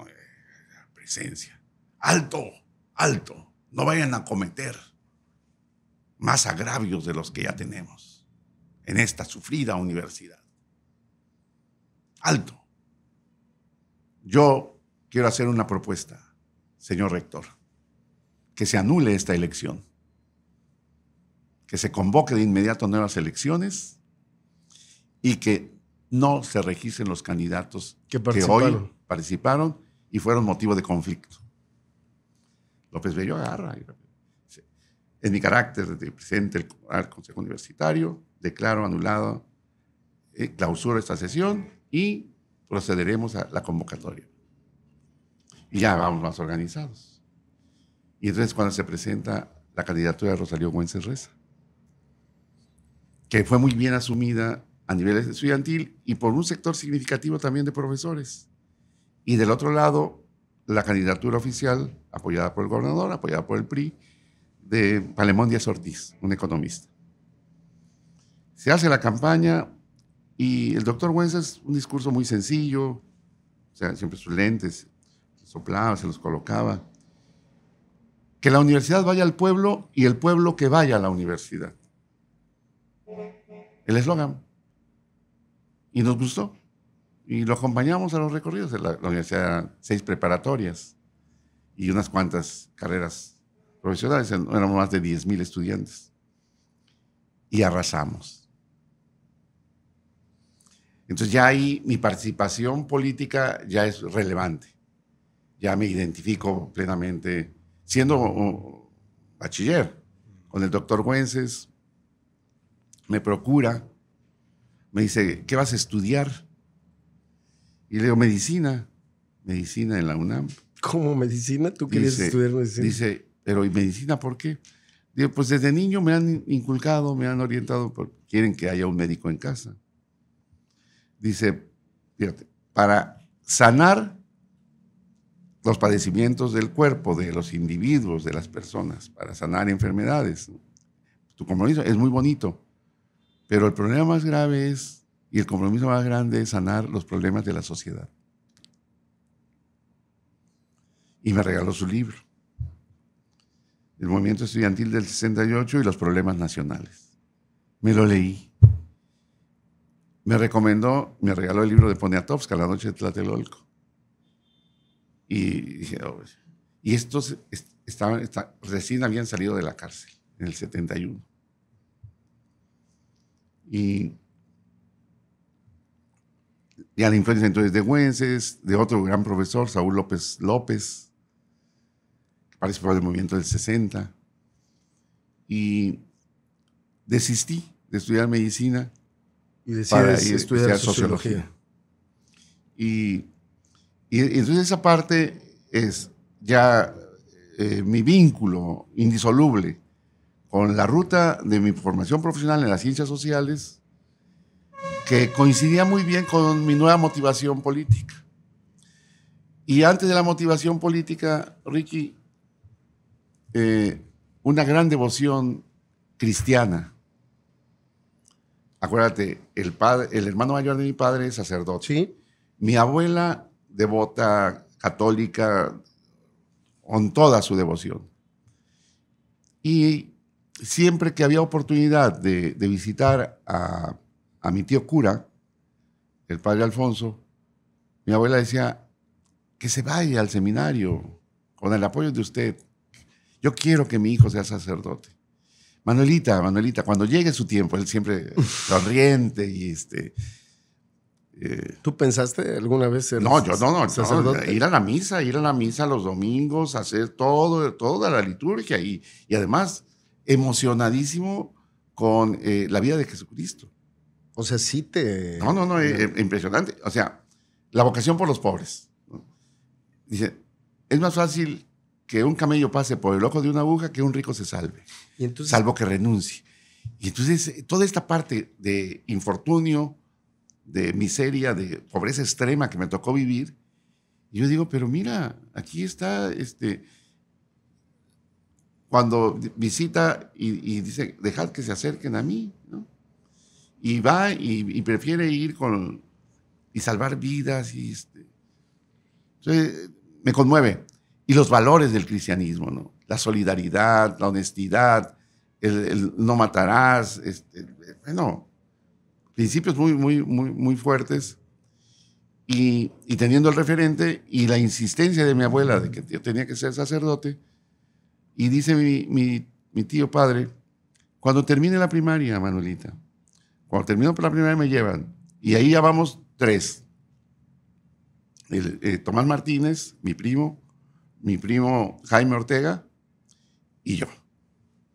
A: presencia. Alto, alto. No vayan a cometer más agravios de los que ya tenemos en esta sufrida universidad alto. Yo quiero hacer una propuesta, señor rector, que se anule esta elección, que se convoque de inmediato nuevas elecciones y que no se registren los candidatos que, hoy participaron y fueron motivo de conflicto. López Bello agarra. En mi carácter de presidente del Consejo Universitario, declaro anulado, eh, clausuro esta sesión y procederemos a la convocatoria. Y ya vamos más organizados. Y entonces cuando se presenta la candidatura de Rosalío Güences Reza, que fue muy bien asumida a nivel estudiantil y por un sector significativo también de profesores. Y del otro lado, la candidatura oficial, apoyada por el gobernador, apoyada por el PRI, de Palemón Díaz Ortiz, un economista. Se hace la campaña, y el doctor Wenz es un discurso muy sencillo, o sea, siempre sus lentes, soplaba, se los colocaba. Que la universidad vaya al pueblo y el pueblo que vaya a la universidad. El eslogan. Y nos gustó. Y lo acompañamos a los recorridos. La, la universidad seis preparatorias y unas cuantas carreras profesionales. Éramos más de 10.000 estudiantes. Y arrasamos. Entonces ya ahí mi participación política ya es relevante. Ya me identifico plenamente, siendo bachiller, con el doctor Güences, me procura, me dice, ¿qué vas a estudiar? Y le digo, medicina, medicina en la UNAM.
B: ¿Cómo medicina? ¿Tú quieres estudiar medicina? Dice,
A: pero ¿y medicina por qué? Digo, pues desde niño me han inculcado, me han orientado, porque quieren que haya un médico en casa dice, fíjate, para sanar los padecimientos del cuerpo, de los individuos, de las personas, para sanar enfermedades. Tu compromiso es muy bonito, pero el problema más grave es, y el compromiso más grande es sanar los problemas de la sociedad. Y me regaló su libro, El movimiento estudiantil del 68 y los problemas nacionales. Me lo leí me recomendó, me regaló el libro de Poniatowska, La noche de Tlatelolco. Y oh, pues". y estos recién habían salido de la cárcel, en el 71. Y, y a la influencia entonces de Güences, de otro gran profesor, Saúl López López, que participó del movimiento del 60. Y desistí de estudiar medicina y estudiar, sociología. Y, entonces esa parte es ya eh, mi vínculo indisoluble con la ruta de mi formación profesional en las ciencias sociales, que coincidía muy bien con mi nueva motivación política. Y antes de la motivación política, Ricky, eh, una gran devoción cristiana acuérdate, el, el hermano mayor de mi padre es sacerdote. Sí. Mi abuela, devota, católica, con toda su devoción. Y siempre que había oportunidad de, visitar a, mi tío cura, el padre Alfonso, mi abuela decía, que se vaya al seminario con el apoyo de usted. Yo quiero que mi hijo sea sacerdote. Manuelita, Manuelita, cuando llegue su tiempo, él siempre sonriente y este. Eh, ¿Tú pensaste alguna vez ser No, yo no, no, Ir a la misa, ir a la misa los domingos, hacer todo, toda la liturgia y, y además emocionadísimo con eh, la vida de Jesucristo. O sea, sí te. No, no, no, eh, impresionante. O sea, la vocación por los pobres. Dice, es más fácil que un camello pase por el ojo de una aguja que un rico se salve, ¿Y entonces? salvo que renuncie. Y entonces eh, toda esta parte de infortunio, de miseria, de pobreza extrema que me tocó vivir, yo digo, pero mira, aquí está este... Cuando visita y, dice, dejad que se acerquen a mí, ¿no? Y va y, y prefiere ir con... y salvar vidas y este... Entonces, me conmueve y los valores del cristianismo, ¿no? La solidaridad, la honestidad, el, no matarás, este, bueno, principios muy, muy, muy, muy fuertes. Y, teniendo el referente y la insistencia de mi abuela de que yo tenía que ser sacerdote, y dice mi, mi, tío padre, cuando termine la primaria, Manuelita, cuando termino por la primaria me llevan, y ahí ya vamos tres. El, eh, Tomás Martínez, mi primo, mi primo Jaime Ortega y yo.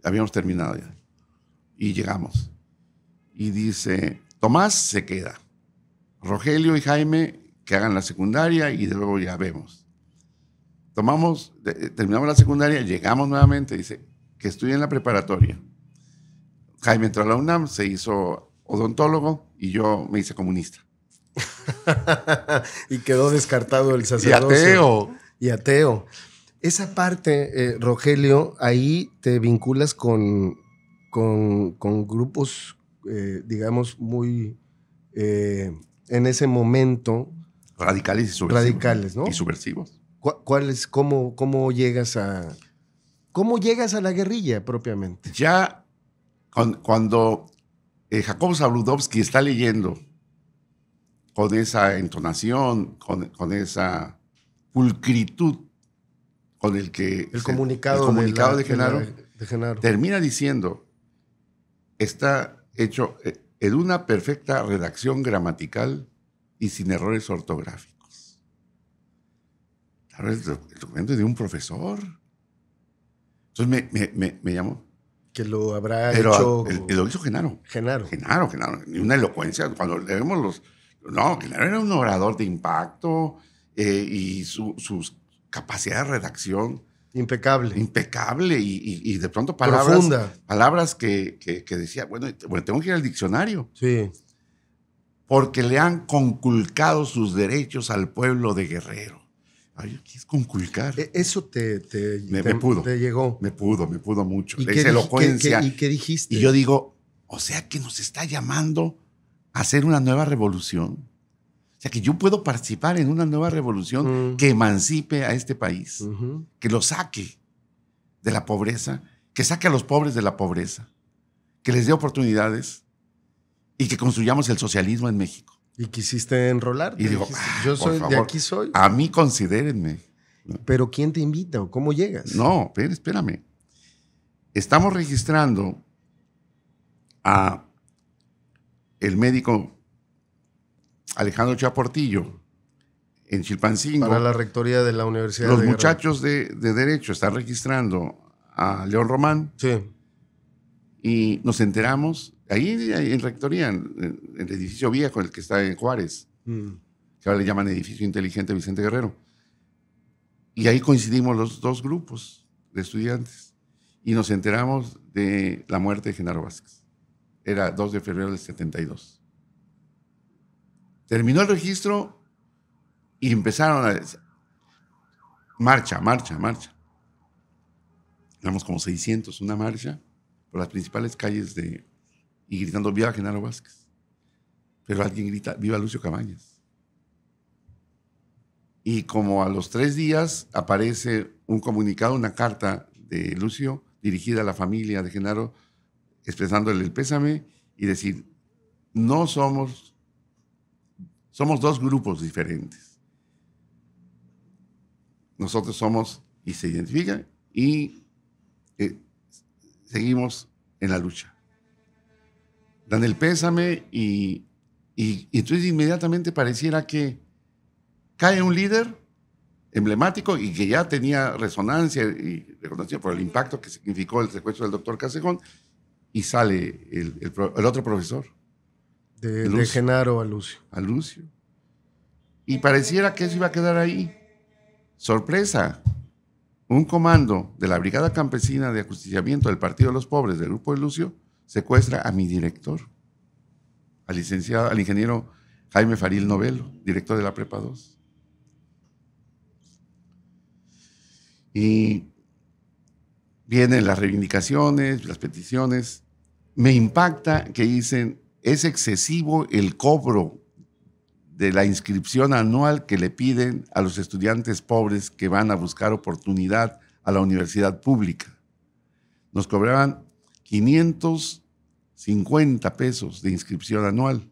A: Habíamos terminado ya. Y llegamos. Y dice, Tomás se queda. Rogelio y Jaime que hagan la secundaria y luego ya vemos. Tomamos, eh, terminamos la secundaria, llegamos nuevamente, dice, que estudie en la preparatoria. Jaime entró a la UNAM, se hizo odontólogo y yo me hice comunista. y quedó descartado el sacerdocio
B: y ateo. Esa parte, eh, Rogelio, ahí te vinculas con, con, grupos, eh, digamos, muy eh, en ese momento.
A: Radicales y subversivos. Radicales,
B: ¿no? Y subversivos. es, cómo, cómo, llegas a. ¿Cómo llegas a la guerrilla propiamente?
A: Ya cuando Jacobo Zabludovsky está leyendo con esa entonación, con, con esa pulcritud con el que el comunicado, el comunicado de, Genaro, termina diciendo está hecho eh, en una perfecta redacción gramatical y sin errores ortográficos. el, documento documento de un profesor. Entonces me, me, me, llamó.
B: Que lo habrá hecho. El,
A: lo hizo Genaro. Genaro. Genaro, Genaro. ni una elocuencia. Cuando leemos los. No, Genaro era un orador de impacto eh, y su, sus capacidad de redacción. Impecable. Impecable y, de pronto palabras, palabras que, decía, bueno, bueno, tengo que ir al diccionario. Sí. Porque le han conculcado sus derechos al pueblo de Guerrero. Ay, ¿qué es conculcar? E, eso te, te, llegó. Me pudo, me pudo mucho. ¿Y elocuencia. ¿Y qué dijiste? Y yo digo, o sea que nos está llamando a hacer una nueva revolución. O sea, que yo puedo participar en una nueva revolución mm. que emancipe a este país, que lo saque de la pobreza, que saque a los pobres de la pobreza, que les dé oportunidades y que construyamos el socialismo en México. Y quisiste enrolar. Y digo, ah, yo soy de aquí soy. A mí considérenme. Pero ¿quién te invita o cómo llegas? No, espérame. Estamos registrando a el médico Alejandro Chaportillo, en Chilpancingo. Para la
B: rectoría de la Universidad Los
A: muchachos de, Derecho están registrando a León Román. Sí. Y nos enteramos, ahí en rectoría, en, el edificio viejo, en el que está en Juárez, mm. que ahora le llaman Edificio Inteligente Vicente Guerrero. Y ahí coincidimos los dos grupos de estudiantes. Y nos enteramos de la muerte de Genaro Vázquez. Era 2 de febrero del 72. Terminó el registro y empezaron a marcha, marcha, marcha. Éramos como 600, una marcha por las principales calles de, y gritando viva Genaro Vázquez. Pero alguien grita, viva Lucio Cabañas. Y como a los tres días aparece un comunicado, una carta de Lucio dirigida a la familia de Genaro, expresándole el pésame y decir, no somos somos dos grupos diferentes. Nosotros somos y se identifican y eh, seguimos en la lucha. Dan el pésame y, entonces inmediatamente pareciera que cae un líder emblemático y que ya tenía resonancia y reconocimiento por el impacto que significó el secuestro del doctor Casejón y sale el otro profesor de, Genaro a Lucio. A Lucio. Y pareciera que eso iba a quedar ahí. Sorpresa. Un comando de la Brigada Campesina de Ajusticiamiento del Partido de los Pobres del Grupo de Lucio secuestra a mi director, al licenciado, al ingeniero Jaime Faril Novelo, director de la Prepa 2. Y vienen las reivindicaciones, las peticiones. Me impacta que dicen es excesivo el cobro de la inscripción anual que le piden a los estudiantes pobres que van a buscar oportunidad a la universidad pública. Nos cobraban 550 pesos de inscripción anual,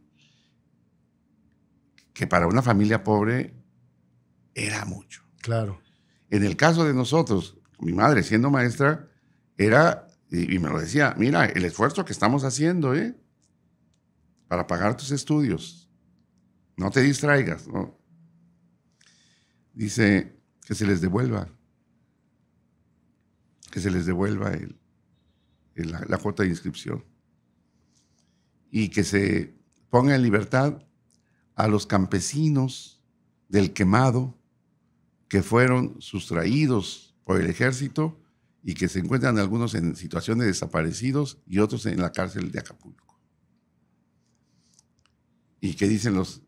A: que para una familia pobre era mucho. Claro. En el caso de nosotros, mi madre siendo maestra, era, y, me lo decía, mira, el esfuerzo que estamos haciendo, ¿eh? para pagar tus estudios. No te distraigas. Dice que se les devuelva, que se les devuelva la, cuota de inscripción y que se ponga en libertad a los campesinos del quemado que fueron sustraídos por el ejército y que se encuentran algunos en situaciones de desaparecidos y otros en la cárcel de Acapulco. ¿Y qué dicen los,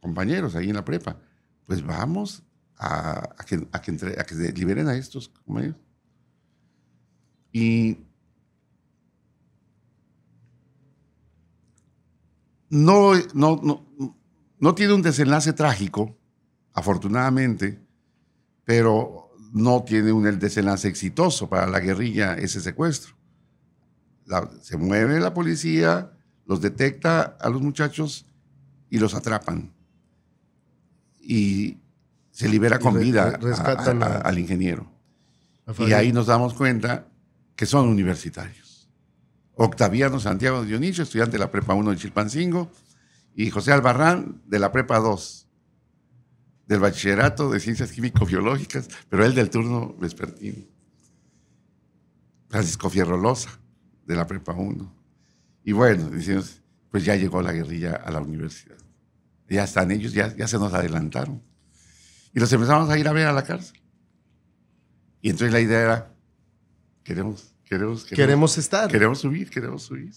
A: compañeros ahí en la prepa? Pues vamos a, que, a, liberen a estos compañeros. Y no, no, tiene un desenlace trágico, afortunadamente, pero no tiene un desenlace exitoso para la guerrilla ese secuestro. se mueve la policía, los detecta a los muchachos y los atrapan. Y se libera con vida al ingeniero. Y ahí nos damos cuenta que son universitarios. Octaviano Santiago Dionisio, estudiante de la Prepa 1 de Chilpancingo, y José Albarrán de la Prepa 2, del Bachillerato de Ciencias Químico-Biológicas, pero él del turno vespertino. Francisco Fierro Losa, de la Prepa 1. Y bueno, pues ya llegó la guerrilla a la universidad ya están ellos, ya, se nos adelantaron. Y los empezamos a ir a ver a la cárcel. Y entonces la idea era, queremos, queremos, queremos, estar. Queremos subir, queremos subir.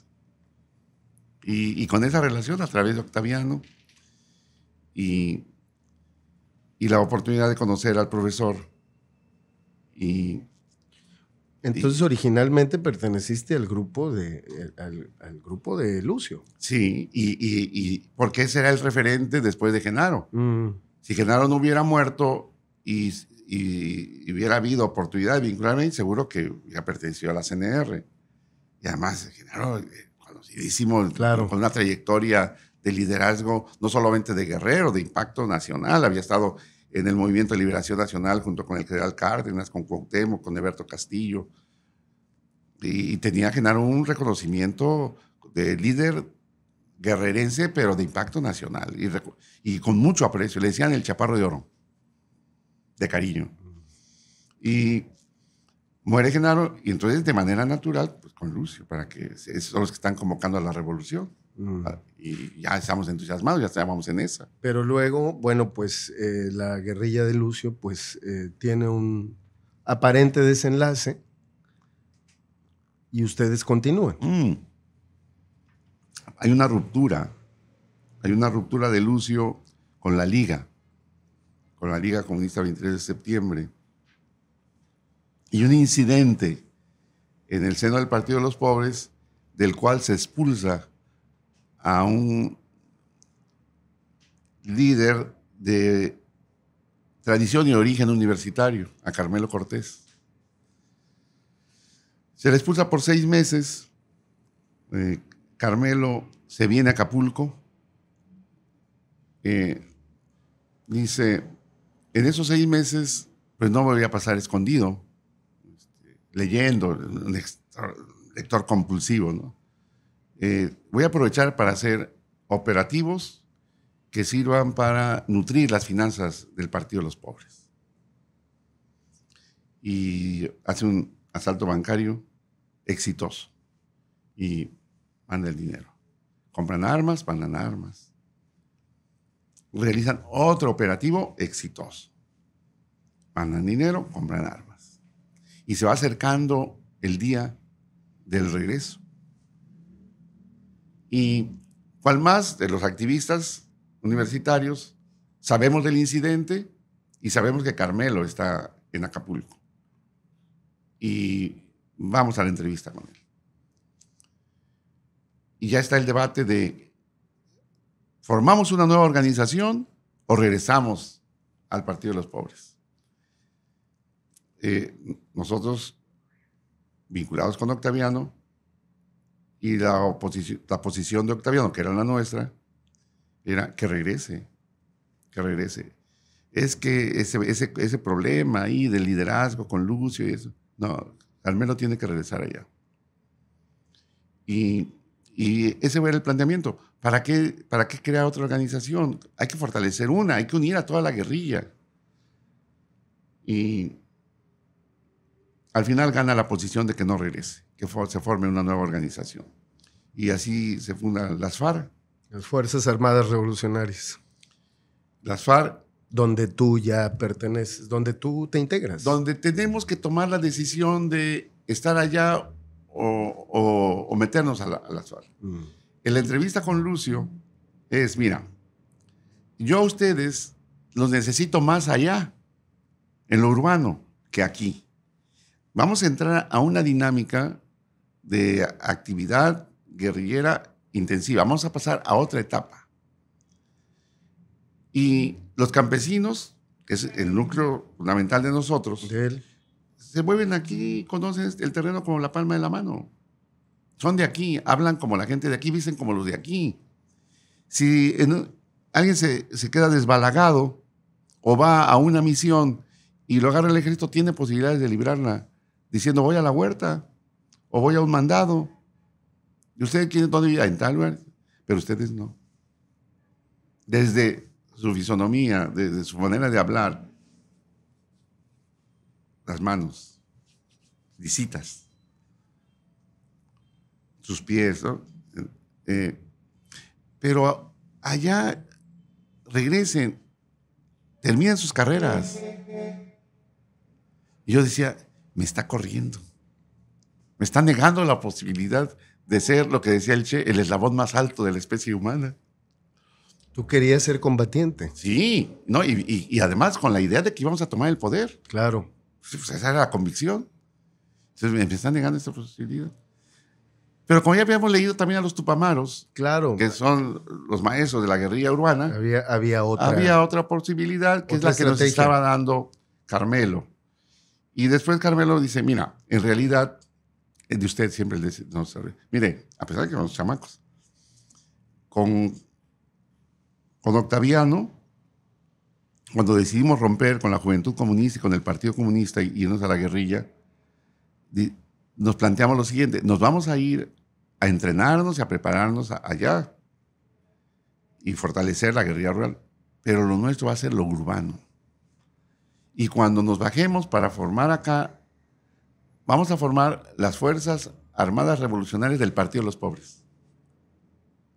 A: Y, con esa relación a través de Octaviano y, y la oportunidad de conocer al profesor y entonces, originalmente perteneciste al grupo de, eh, al, grupo de Lucio. Sí, y, y, y será el referente después de Genaro. Mm. Si Genaro no hubiera muerto y, hubiera habido oportunidad de vincularme, seguro que ya perteneció a la CNR. Y además, Genaro, eh, conocidísimo, con una trayectoria de liderazgo, no solamente de guerrero, de impacto nacional, había estado en el Movimiento de Liberación Nacional junto con el general Cárdenas, con Cuauhtémoc, con Eberto Castillo. Y, tenía tenía Genaro un reconocimiento de líder guerrerense, pero de impacto nacional y, con mucho aprecio. Le decían el chaparro de oro, de cariño. Y muere Genaro, y entonces de manera natural, pues con Lucio, para que son los que están convocando a la revolución. Mm. Ah, y ya estamos entusiasmados, ya estábamos en esa.
B: Pero luego, bueno, pues eh, la guerrilla de Lucio pues eh, tiene un aparente desenlace
A: y ustedes continúan. Mm. Hay una ruptura, hay una ruptura de Lucio con la Liga, con la Liga Comunista 23 de septiembre. Y un incidente en el seno del Partido de los Pobres del cual se expulsa a un líder de tradición y origen universitario, a Carmelo Cortés. Se le expulsa por seis meses. Eh, Carmelo se viene a Acapulco. Eh, dice, en esos seis meses, pues no me voy a pasar escondido, este, leyendo, un lector compulsivo, ¿no? Eh, voy a aprovechar para hacer operativos que sirvan para nutrir las finanzas del Partido de los Pobres. Y hace un asalto bancario exitoso y manda el dinero. Compran armas, mandan armas. Realizan otro operativo exitoso. Mandan dinero, compran armas. Y se va acercando el día del regreso y cual más de los activistas universitarios sabemos del incidente y sabemos que Carmelo está en Acapulco. Y vamos a la entrevista con él. Y ya está el debate de, ¿formamos una nueva organización o regresamos al Partido de los Pobres? Eh, nosotros, vinculados con Octaviano, y la, la posición de Octaviano, que era la nuestra, era que regrese, que regrese. Es que ese, ese, ese problema ahí del liderazgo con Lucio y eso, no, al menos tiene que regresar allá. Y, y ese ser el planteamiento. ¿Para qué, ¿Para qué crear otra organización? Hay que fortalecer una, hay que unir a toda la guerrilla. Y al final gana la posición de que no regrese, que se forme una nueva organización. Y así se fundan las FARC. Las
B: Fuerzas Armadas Revolucionarias. Las FARC. Donde tú ya perteneces,
A: donde tú te integras. Donde tenemos que tomar la decisión de estar allá o, meternos a, las FARC. Mm. En la entrevista con Lucio es, mira, yo a ustedes los necesito más allá, en lo urbano, que aquí vamos a entrar a una dinámica de actividad guerrillera intensiva. Vamos a pasar a otra etapa. Y los campesinos, que es el núcleo fundamental de nosotros, se mueven aquí, conocen el terreno como la palma de la mano. Son de aquí, hablan como la gente de aquí, dicen como los de aquí. Si alguien se, se queda desbalagado o va a una misión y lo agarra el ejército, tiene posibilidades de librarla diciendo voy a la huerta o voy a un mandado. Y ustedes quieren vida ah, en tal pero ustedes no. Desde su fisonomía, desde su manera de hablar, las manos, visitas, sus pies, ¿no? Eh, pero allá regresen, terminan sus carreras. Y yo decía, me está corriendo. Me está negando la posibilidad de ser lo que decía el Che, el eslabón más alto de la especie humana. Tú querías ser combatiente. Sí, no, y, además con la idea de que íbamos a tomar el poder. Claro. Pues, esa era la convicción. Entonces me están negando esta posibilidad. Pero como ya habíamos leído también a los tupamaros, claro. que son los maestros de la guerrilla urbana, había, había, otra, había otra posibilidad que es la que nos estaba dando Carmelo. Y después Carmelo dice, mira, en realidad, de usted siempre le dice, no, mire, a pesar de que somos chamacos, con, con Octaviano, cuando decidimos romper con la juventud comunista y con el Partido Comunista y irnos a la guerrilla, nos planteamos lo siguiente, nos vamos a ir a entrenarnos y a prepararnos allá y fortalecer la guerrilla rural, pero lo nuestro va a ser lo urbano. Y cuando nos bajemos para formar acá, vamos a formar las Fuerzas Armadas Revolucionarias del Partido de los Pobres,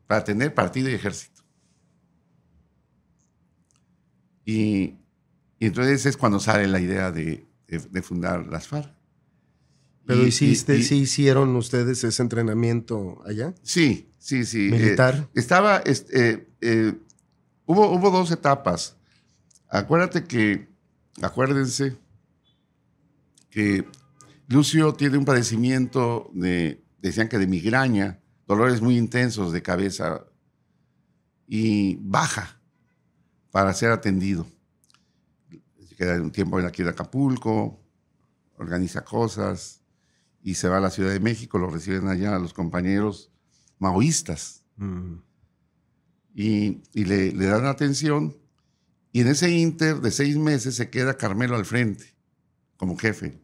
A: para tener partido y ejército. Y, entonces es cuando sale la idea de, fundar las FARC. Pero sí, este,
B: hicieron ustedes ese entrenamiento allá?
A: Sí, sí, sí. Eh, ¿Militar? estaba, eh, eh, hubo dos etapas. Acuérdate que acuérdense que Lucio tiene un padecimiento de, decían que de migraña, dolores muy intensos de cabeza y baja para ser atendido. Se queda un tiempo aquí en Acapulco, organiza cosas y se va a la Ciudad de México, lo reciben allá los compañeros maoístas. Mm. Y, le dan atención y en ese inter de seis meses se queda Carmelo al frente, como jefe.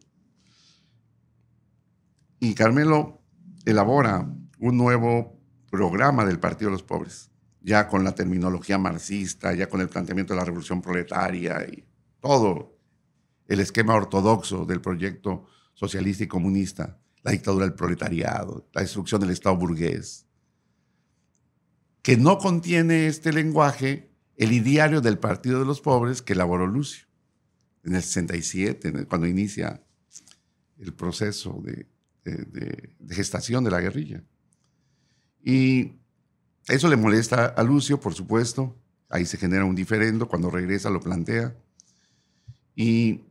A: Y Carmelo elabora un nuevo programa del Partido de los Pobres, ya con la terminología marxista, ya con el planteamiento de la revolución proletaria y todo el esquema ortodoxo del proyecto socialista y comunista, la dictadura del proletariado, la destrucción del Estado burgués, que no contiene este lenguaje el ideario del Partido de los Pobres que elaboró Lucio en el 67, cuando inicia el proceso de, gestación de la guerrilla. Y eso le molesta a Lucio, por supuesto. Ahí se genera un diferendo. Cuando regresa lo plantea. Y,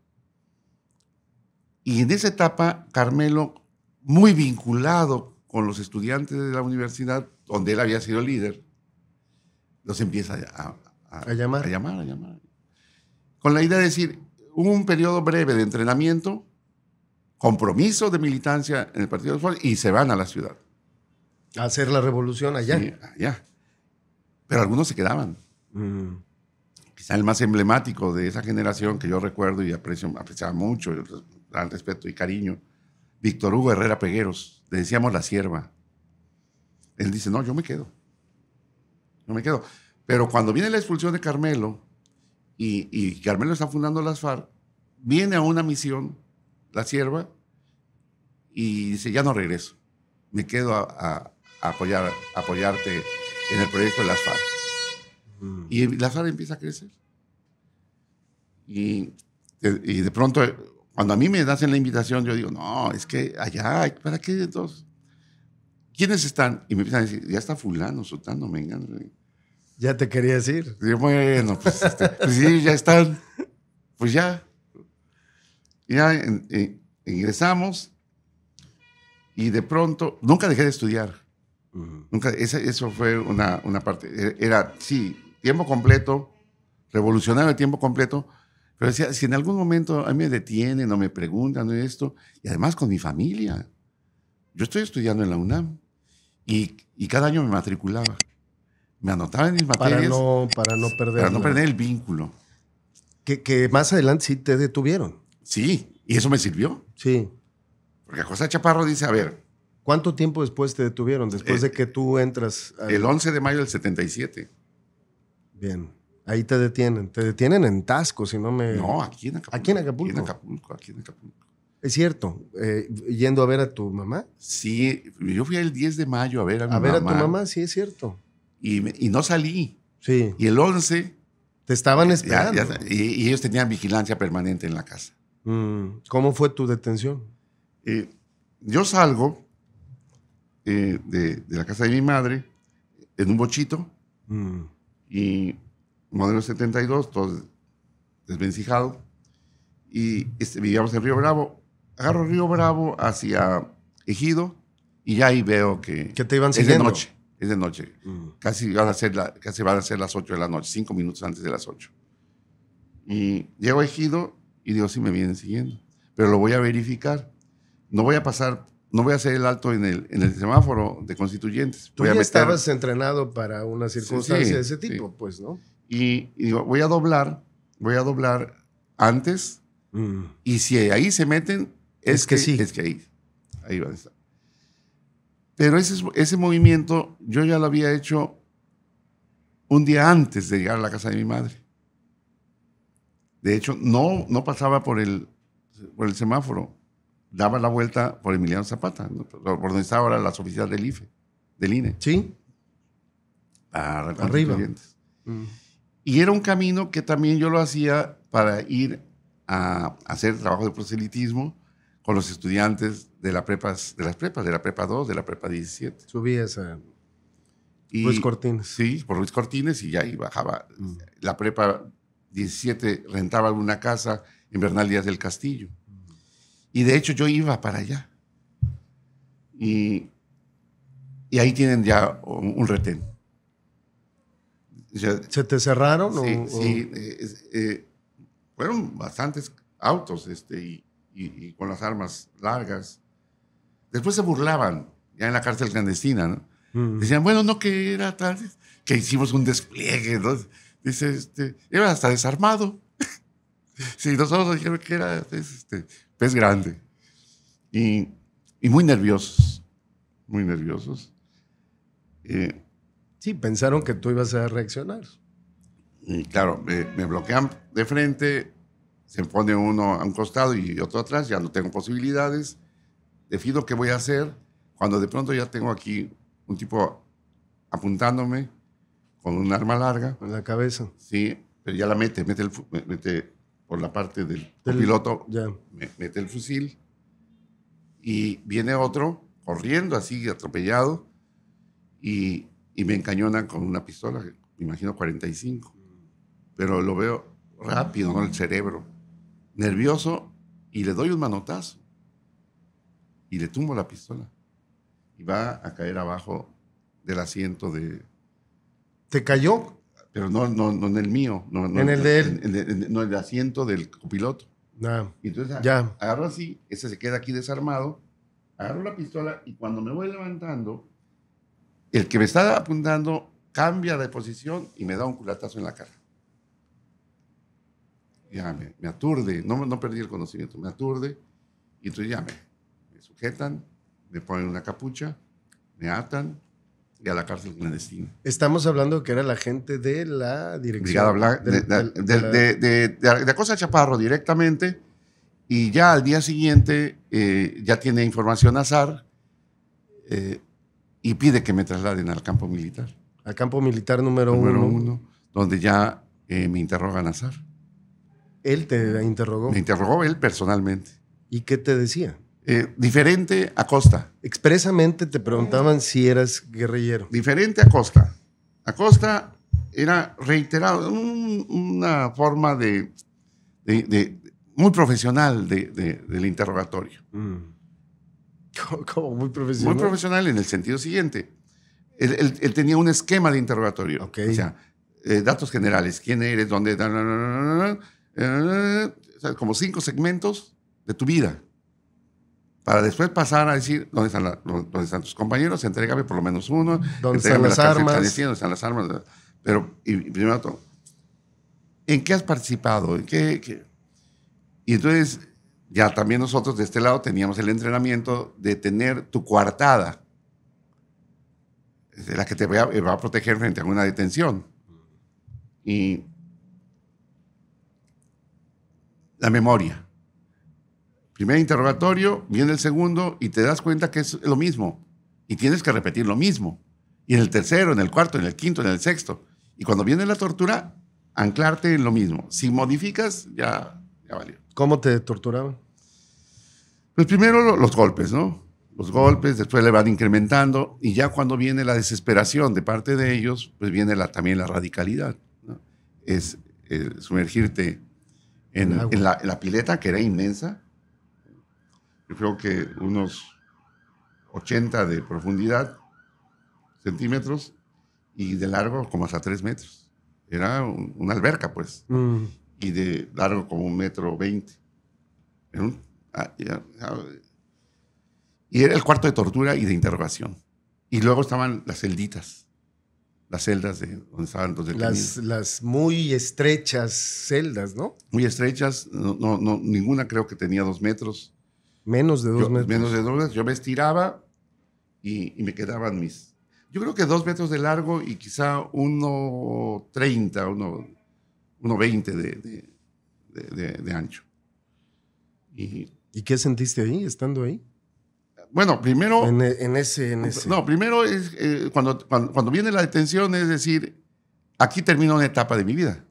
A: y en esa etapa, Carmelo, muy vinculado con los estudiantes de la universidad, donde él había sido líder, los empieza a, a, llamar. a llamar, a llamar. Con la idea de decir, un periodo breve de entrenamiento, compromiso de militancia en el Partido y se van a la ciudad.
B: A hacer la revolución allá.
A: Pero algunos se quedaban. Mm. Quizá el más emblemático de esa generación que yo recuerdo y aprecio, apreciaba mucho, al respeto y cariño, Víctor Hugo Herrera Pegueros, le decíamos la sierva. Él dice, no, yo me quedo. no me quedo. Pero cuando viene la expulsión de Carmelo y, Carmelo está fundando las FARC, viene a una misión, la sierva, y dice, ya no regreso, me quedo a, apoyar, apoyarte en el proyecto de las FARC. Y las FARC empieza a crecer. Y, de pronto, cuando a mí me hacen la invitación, yo digo, no, es que allá, ¿para qué entonces? ¿Quiénes están? Y me empiezan a decir, ya está fulano, sotano, me vengan ya te quería decir. bueno, pues, este, pues, sí, ya están. Pues ya. Ya e, ingresamos y de pronto, nunca dejé de estudiar. Nunca, eso fue una, una parte. E, era, sí, tiempo completo, revolucionario el tiempo completo, pero decía, si en algún momento a mí me detienen o me preguntan esto, y además con mi familia. Yo estoy estudiando en la UNAM y, y cada año me matriculaba me anotaban mis materias.
B: Para no, perder. el
A: vínculo. Que, que más adelante sí te
B: detuvieron. Sí, y eso me sirvió. Sí. Porque José Chaparro dice, a ver. ¿Cuánto tiempo después te detuvieron? Después de eh, que tú entras.
A: El 11 de mayo del 77.
B: Bien. Ahí te detienen. Te detienen en Tasco, si no me. No, aquí en Acapulco. Aquí en Acapulco. Aquí en Acapulco,
A: Es cierto. Eh, yendo a ver a tu mamá. Sí, yo fui el 10 de mayo a ver a A ver a tu mamá,
B: sí, es cierto
A: y, no salí. Y el 11... Te estaban esperando. y, ellos tenían vigilancia permanente en la casa.
B: Mm. ¿Cómo fue tu detención?
A: Eh, yo salgo eh, de, la casa de mi madre en un bochito mm. y modelo 72, todo desvencijado. Y vivíamos este, en Río Bravo. Agarro Río Bravo hacia Ejido y ya ahí veo que, te iban siguiendo. de noche es de noche. Mm. Casi, van a ser la, casi van a ser las 8 de la noche, 5 minutos antes de las 8. Y llego a Ejido y digo, sí, me vienen siguiendo. Pero lo voy a verificar. No voy a pasar, no voy a hacer el alto en el, en el semáforo de constituyentes. Tú ya estabas
B: entrenado para una circunstancia de ese tipo, pues, ¿no?
A: Y, digo, voy a doblar, voy a doblar antes. Mm. Y si ahí se meten, es, que, sí. Es que ahí, ahí van a estar. Pero ese, ese movimiento yo ya lo había hecho un día antes de llegar a la casa de mi madre. De hecho, no, no pasaba por el, por el semáforo, daba la vuelta por Emiliano Zapata, por donde estaba ahora las oficinas del IFE, del INE. Sí. Ah, Arriba. Mm. Y era un camino que también yo lo hacía para ir a hacer trabajo de proselitismo con los estudiantes de, la prepas, de las prepas, de la prepa 2, de la prepa 17.
B: Subías a
A: y, Luis Cortines. Sí, por Luis Cortines y ya ahí bajaba. Mm. La prepa 17 rentaba una casa en Bernal Díaz del Castillo. Y de hecho yo iba para allá. Y, ahí tienen ya un, retén. ¿Se te cerraron? Sí, o, sí. Eh, fueron bastantes autos este, y, y, con las armas largas. Después se burlaban, ya en la cárcel clandestina, ¿no? Mm. Decían, bueno, no que era tal, que hicimos un despliegue, entonces Dice, este, era hasta desarmado. sí, nosotros dijeron que era este, pez grande. Y, muy nerviosos, muy nerviosos. Eh, sí, pensaron que tú ibas a reaccionar. Y claro, me, me bloquean de frente, se pone uno a un costado y otro atrás, ya no tengo posibilidades, defino qué voy a hacer, cuando de pronto ya tengo aquí un tipo apuntándome con un arma larga.
B: con la cabeza.
A: Sí, pero ya la mete, mete, el, mete por la parte del, piloto, ya mete el fusil y viene otro corriendo así, atropellado, y, y me encañona con una pistola, me imagino 45, pero lo veo rápido, ¿no? El cerebro nervioso y le doy un manotazo y le tumbo la pistola y va a caer abajo del asiento de... ¿Te cayó? Pero no, no, en el mío. No, en el de él. no, el asiento del copiloto. Ah, y entonces ah, ya. agarro así, ese se queda aquí desarmado, agarro la pistola y cuando me voy levantando, el que me está apuntando cambia de posición y me da un culatazo en la cara ya me, aturde, no, no, perdí el conocimiento, me aturde, y entonces ya me, sujetan, me ponen una capucha, me atan y a la cárcel clandestina. Estamos hablando que era la
B: gente de la dirección. de,
A: Acosa Chaparro directamente, y ya al día siguiente eh, ya tiene información azar eh, y pide que me trasladen al campo militar.
B: Al campo militar número, número uno.
A: donde ya eh, me interrogan azar.
B: Él te interrogó. Me
A: interrogó él personalmente. ¿Y qué te decía? Eh, diferente a Costa. Expresamente te preguntaban si eras guerrillero. Diferente a Costa. A Costa era reiterado, una forma de, muy profesional del interrogatorio. Mm. ¿Cómo? Muy profesional. Muy profesional en el sentido siguiente. Él, tenía un esquema de interrogatorio. O sea, eh, datos generales, quién eres, dónde, eh, como cinco segmentos de tu vida, para después pasar a decir dónde están, dónde están tus compañeros, entrégame por lo menos uno, dónde están las, armas, están las armas, pero y, primero ¿en qué has participado? ¿En qué, Y entonces ya también nosotros de este lado teníamos el entrenamiento de tener tu coartada, la que te va a, va a proteger frente a una detención. Y la memoria. Primer interrogatorio, viene el segundo y te das cuenta que es lo mismo. Y tienes que repetir lo mismo. Y en el tercero, en el cuarto, en el quinto, en el sexto. Y cuando viene la tortura, anclarte en lo mismo. Si modificas, ya, ya valió. ¿Cómo te torturaban? Pues primero los golpes, ¿no? Los golpes, después le van incrementando y ya cuando viene la desesperación de parte de ellos, pues viene la, también la radicalidad. Es sumergirte en, la, pileta, que era inmensa. Yo creo que unos 80 de profundidad, centímetros, y de largo como hasta 3 metros. Era una alberca, pues. Mm. Y de largo como un metro veinte. Ah, y era el cuarto de tortura y de interrogación. Y luego estaban las celditas las celdas de donde estaban los detenidos.
B: Las, muy estrechas celdas, ¿no?
A: Muy estrechas, no, no, ninguna creo que tenía dos metros. Menos de dos metros. Menos de dos metros. Yo me estiraba y, me quedaban mis... Yo creo que dos metros de largo y quizá uno treinta, uno, veinte de, ancho. Y, ¿Y qué
B: sentiste ahí, estando ahí?
A: Bueno, primero. En, e, ese, No, primero es eh, cuando, cuando, viene la detención, es decir, aquí termina una etapa de mi vida.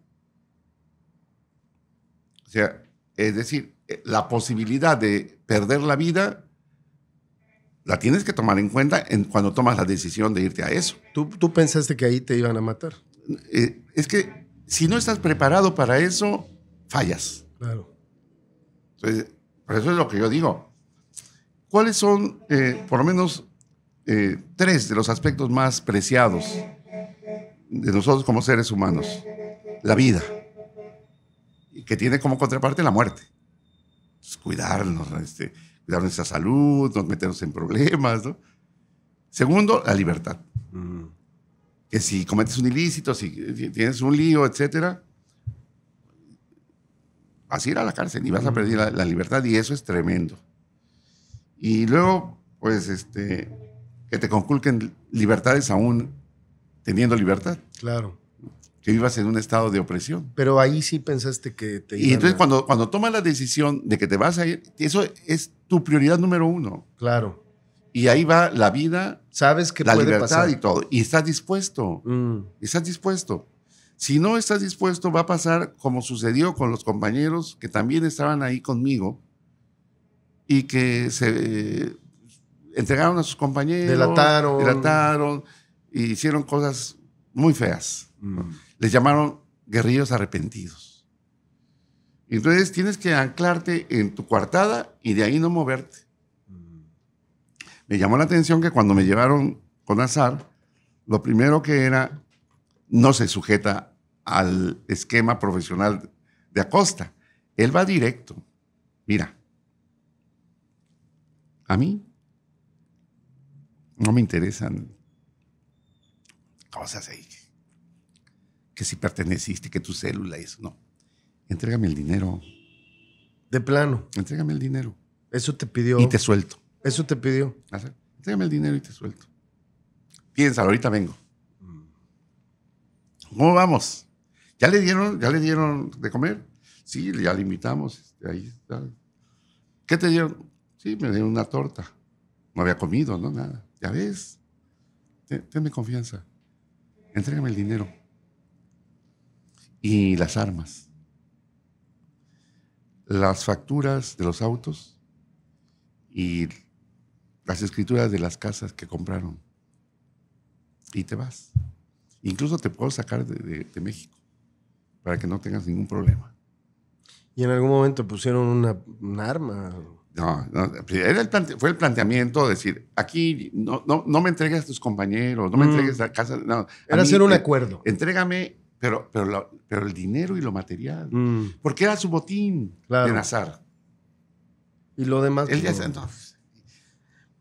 A: O sea, es decir, eh, la posibilidad de perder la vida la tienes que tomar en cuenta en, cuando tomas la decisión de irte a eso.
B: ¿Tú, tú pensaste que ahí te iban a matar?
A: Eh, es que si no estás preparado para eso, fallas. Claro. por eso es lo que yo digo ¿Cuáles son, eh, por lo menos, eh, tres de los aspectos más preciados de nosotros como seres humanos? La vida, que tiene como contraparte la muerte. cuidarnos, este, cuidar nuestra salud, no meternos en problemas. ¿no? Segundo, la libertad. Que si cometes un ilícito, si tienes un lío, etc., vas a ir a la cárcel y vas a perder la libertad y eso es tremendo. Y luego, pues, este, que te conculquen libertades aún teniendo libertad. Claro. Que vivas en un estado de opresión.
B: Pero ahí sí pensaste que te ir. Y entonces
A: cuando, cuando tomas la decisión de que te vas a ir, eso es tu prioridad número uno. Claro. Y ahí va la vida, sabes que la libertad y todo. Y estás dispuesto. Mm. Estás dispuesto. Si no estás dispuesto, va a pasar como sucedió con los compañeros que también estaban ahí conmigo, y que se eh, entregaron a sus compañeros. Delataron. y hicieron cosas muy feas. Mm. Les llamaron guerrillos arrepentidos. Entonces tienes que anclarte en tu coartada y de ahí no moverte. Mm. Me llamó la atención que cuando me llevaron con azar, lo primero que era, no se sujeta al esquema profesional de Acosta. Él va directo. Mira, a mí no me interesan cosas ahí. Que si perteneciste, que tu célula, eso. No. Entrégame el dinero. De plano. Entrégame el dinero. Eso te pidió. Y te suelto. Eso te pidió. Entrégame el dinero y te suelto. Piénsalo, ahorita vengo. Mm. ¿Cómo vamos? ¿Ya le dieron, ya le dieron de comer? Sí, ya le invitamos. Este, ahí ¿Qué te dieron? Sí, me dieron una torta. No había comido, no, nada. Ya ves. Tenme confianza. Entrégame el dinero. Y las armas. Las facturas de los autos y las escrituras de las casas que compraron. Y te vas. Incluso te puedo sacar de, México para que no tengas ningún problema.
B: Y en algún momento pusieron un arma.
A: No, fue el planteamiento decir, aquí no, no, no me entregues a tus compañeros, no me mm. entregues a casa. era hacer un acuerdo. Entrégame, pero, pero, pero el dinero y lo material. Mm. Porque era su botín de Nazar. Y lo demás. Él ya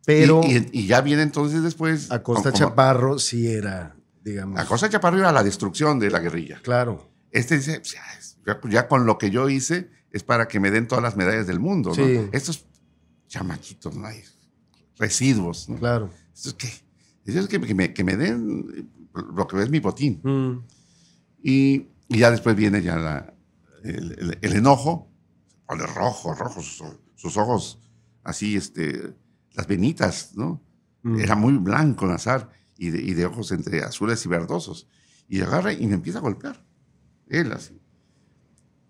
B: pero. Y,
A: ya viene entonces después.
B: Acosta Chaparro sí era,
A: digamos. Acosta Chaparro era la destrucción de la guerrilla. Claro. Este dice, ya con lo que yo hice, es para que me den todas las medallas del mundo. Estos chamaquitos, no hay residuos. Claro. es que, me, den lo que es mi botín. Mm. Y, ya después viene ya la, el, enojo, o rojo, rojo, sus, ojos así, este, las venitas, ¿no? Mm. Era muy blanco Nazar y y de ojos entre azules y verdosos. Y agarra y me empieza a golpear. Él así.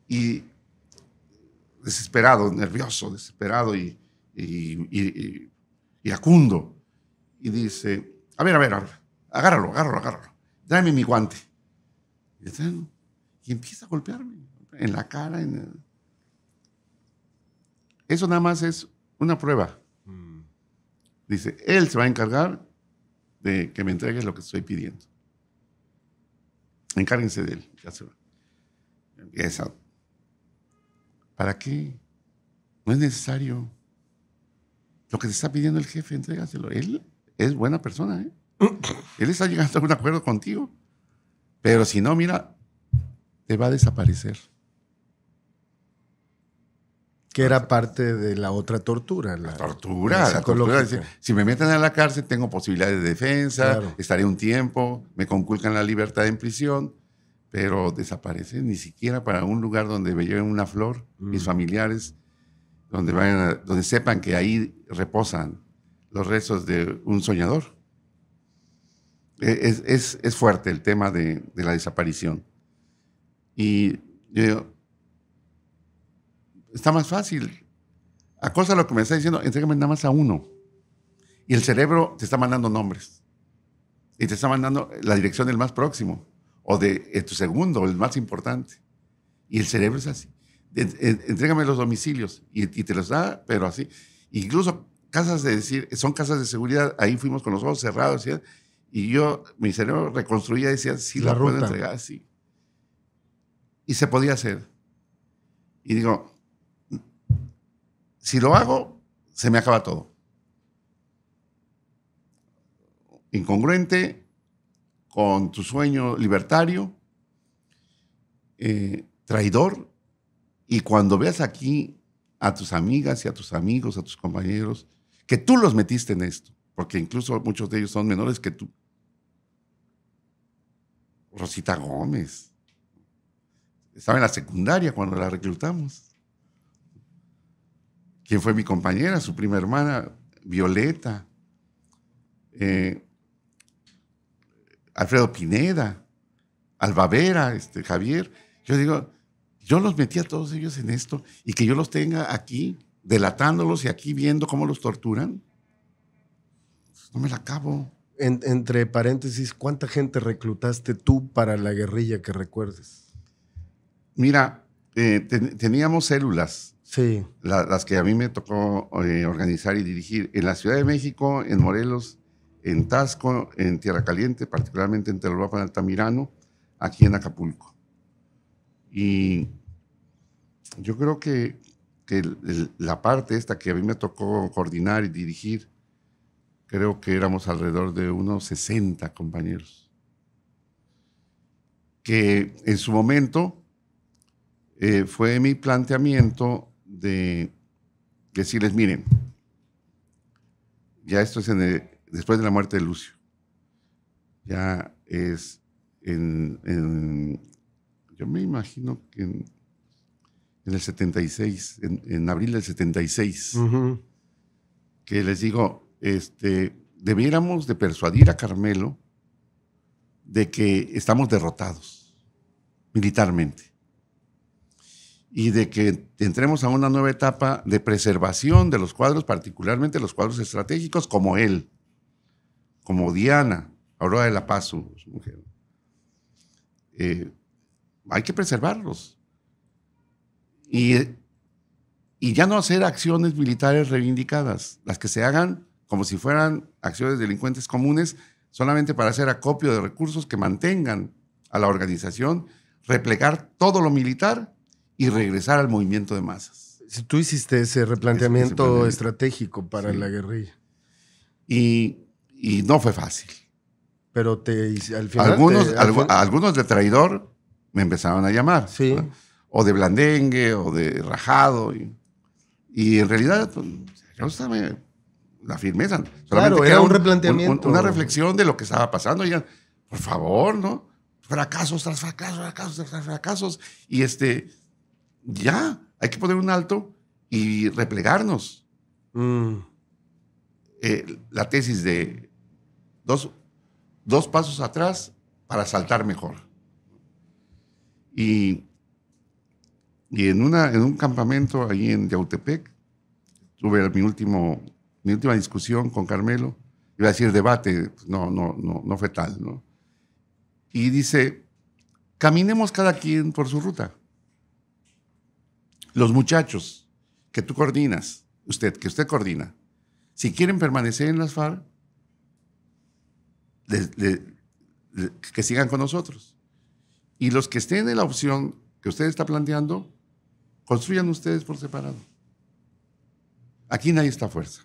A: Y desesperado, nervioso, desesperado y, y, y, y, acundo. Y dice, a ver, a ver, agárralo, agárralo, agárralo. Dame mi guante. Y empieza a golpearme en la cara. En Eso nada más es una prueba. Mm. Dice, él se va a encargar de que me entregues lo que estoy pidiendo. Encárguense de él. Ya se va. Empieza ¿Para qué? No es necesario. Lo que te está pidiendo el jefe, entrégaselo. Él es buena persona, ¿eh? Él está llegando a un acuerdo contigo. Pero si no, mira, te va a desaparecer. Que
B: era parte de la otra tortura. La,
A: tortura. Si me meten a la cárcel, tengo posibilidades de defensa, estaré un tiempo, me conculcan la libertad en prisión pero desaparece, ni siquiera para un lugar donde lleven una flor, mis mm. familiares, donde, vayan donde sepan que ahí reposan los restos de un soñador. E, es, es, es fuerte el tema de, la desaparición. Y yo está más fácil. Acosa lo que me está diciendo, enséñame nada más a uno. Y el cerebro te está mandando nombres. Y te está mandando la dirección del más próximo o de tu segundo, el más importante. Y el cerebro es así. Entrégame los domicilios y, te los da, pero así. Incluso casas de decir, son casas de seguridad, ahí fuimos con los ojos cerrados, y yo, mi cerebro reconstruía y decía, sí, la, puedo entregar, sí. Y se podía hacer. Y digo, si lo hago, se me acaba todo. Incongruente, con tu sueño libertario, eh, traidor, y cuando veas aquí a tus amigas y a tus amigos, a tus compañeros, que tú los metiste en esto, porque incluso muchos de ellos son menores que tú. Rosita Gómez. Estaba en la secundaria cuando la reclutamos. ¿Quién fue mi compañera? Su prima hermana, Violeta. Eh, Alfredo Pineda, Albavera, este, Javier. Yo digo, yo los metí a todos ellos en esto y que yo los tenga aquí delatándolos y aquí viendo cómo los torturan.
B: No me la acabo. entre paréntesis, ¿cuánta gente reclutaste tú para la guerrilla que recuerdes?
A: Mira, eh, teníamos células. Sí. las que a mí me tocó eh, organizar y dirigir en la Ciudad de México, en Morelos en Tasco, en Tierra Caliente, particularmente en Telorapa, en Altamirano, aquí en Acapulco. Y yo creo que, la parte esta que a mí me tocó coordinar y dirigir, creo que éramos alrededor de unos 60 compañeros, que en su momento eh, fue mi planteamiento de decirles, miren, ya esto es en el, después de la muerte de Lucio. Ya es en, yo me imagino que en, el 76, en, abril del 76, que les digo, este, debiéramos de persuadir a Carmelo de que estamos derrotados militarmente y de que entremos a una nueva etapa de preservación de los cuadros, particularmente los cuadros estratégicos como él como Diana, Aurora de la Paz, su, mujer. Eh, hay que preservarlos. Y, ya no hacer acciones militares reivindicadas, las que se hagan como si fueran acciones delincuentes comunes, solamente para hacer acopio de recursos que mantengan a la organización, replegar todo lo militar y regresar al movimiento de masas.
B: Tú hiciste ese replanteamiento,
A: estratégico para la guerrilla. Y y no fue fácil.
B: Pero te, al Algunos, al
A: algunos de traidor me empezaron a llamar. Sí. O de blandengue, o de rajado. Y, en realidad, pues, estaba, la firmeza. claro, era un, replanteamiento. una reflexión de lo que estaba pasando. ya, por favor, ¿no? Fracasos tras fracasos, fracasos tras fracasos. Y este, ya, hay que poner un alto y replegarnos. Mm. Eh, la tesis de dos, dos pasos atrás para saltar mejor. Y, y en, una, en un campamento ahí en Yautepec, tuve mi, último, mi última discusión con Carmelo, iba a decir debate, pues no, no, no, no fue tal, ¿no? Y dice, caminemos cada quien por su ruta. Los muchachos que tú coordinas, usted, que usted coordina, si quieren permanecer en las FARC, que sigan con nosotros. Y los que estén en la opción que usted está planteando, construyan ustedes por separado. Aquí nadie está a fuerza.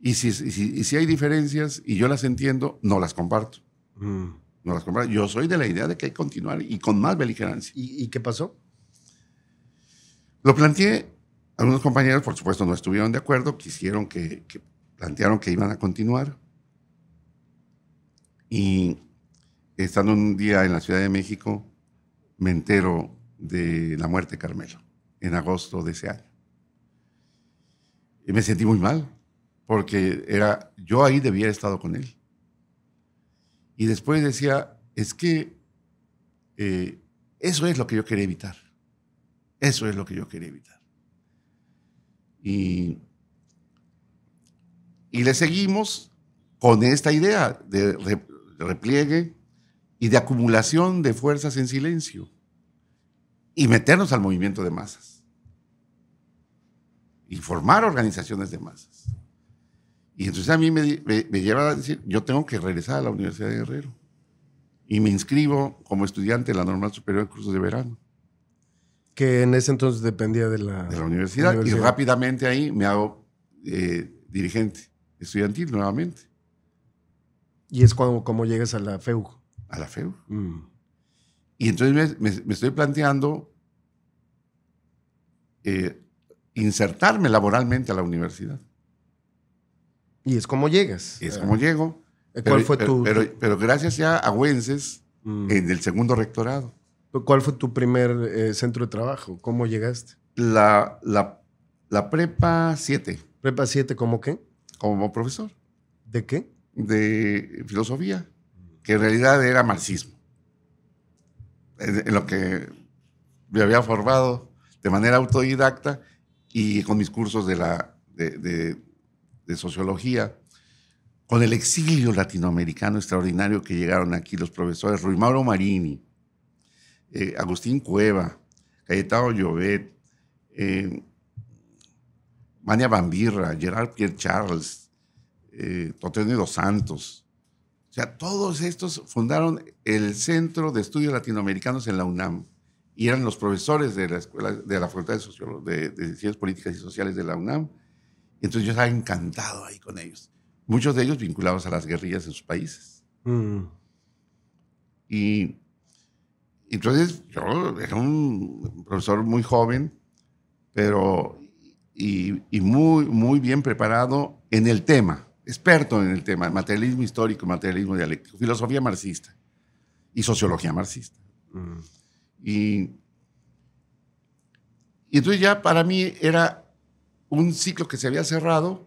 A: Y si, si, hay diferencias y yo las entiendo, no las comparto. Mm. No las Yo soy de la idea de que hay que continuar y con más beligerancia. ¿Y, qué pasó? Lo planteé. Algunos compañeros, por supuesto, no estuvieron de acuerdo, quisieron que plantearon que iban a continuar. Y estando un día en la Ciudad de México, me entero de la muerte de Carmelo en agosto de ese año. Y me sentí muy mal, porque era, yo ahí debía haber estado con él. Y después decía, es que eh, eso es lo que yo quería evitar. Eso es lo que yo quería evitar. Y, y le seguimos con esta idea de repliegue y de acumulación de fuerzas en silencio y meternos al movimiento de masas y formar organizaciones de masas. Y entonces a mí me, me, lleva a decir, yo tengo que regresar a la Universidad de Guerrero y me inscribo como estudiante en la Normal Superior de Cursos de Verano.
B: Que en ese entonces dependía de la, universidad, Y
A: rápidamente ahí me hago eh, dirigente estudiantil nuevamente.
B: Y es cuando, como llegas a la FEU.
A: A la FEU. Mm. Y entonces me, estoy planteando eh, insertarme laboralmente a la universidad. Y es como llegas. Y Es como llego. Eh, ¿Cuál fue tu...? Pero, gracias ya a Agüenses, mm. en el segundo rectorado.
B: ¿Cuál fue tu primer eh, centro de trabajo? ¿Cómo llegaste?
A: La,
B: la prepa 7. ¿Prepa 7 como qué? Como profesor.
A: ¿De qué? de filosofía, que en realidad era marxismo. En, lo que me había formado de manera autodidacta y con mis cursos de, la, de, sociología, con el exilio latinoamericano extraordinario que llegaron aquí los profesores Rui Mauro Marini, eh, Agustín Cueva, Cayetano Llobet, eh, Mania Bambirra, Gerard Pierre Charles, eh, y dos Santos. O sea, todos estos fundaron el Centro de Estudios Latinoamericanos en la UNAM y eran los profesores de la escuela de la Facultad de, de, Ciencias Políticas y Sociales de la UNAM. Entonces yo estaba encantado ahí con ellos. Muchos de ellos vinculados a las guerrillas en sus países. Mm. Y entonces yo era un profesor muy joven, pero y, y, muy, muy bien preparado en el tema experto en el tema, materialismo histórico, materialismo dialéctico, filosofía marxista y sociología marxista. Mm. Y, entonces ya para mí era un ciclo que se había cerrado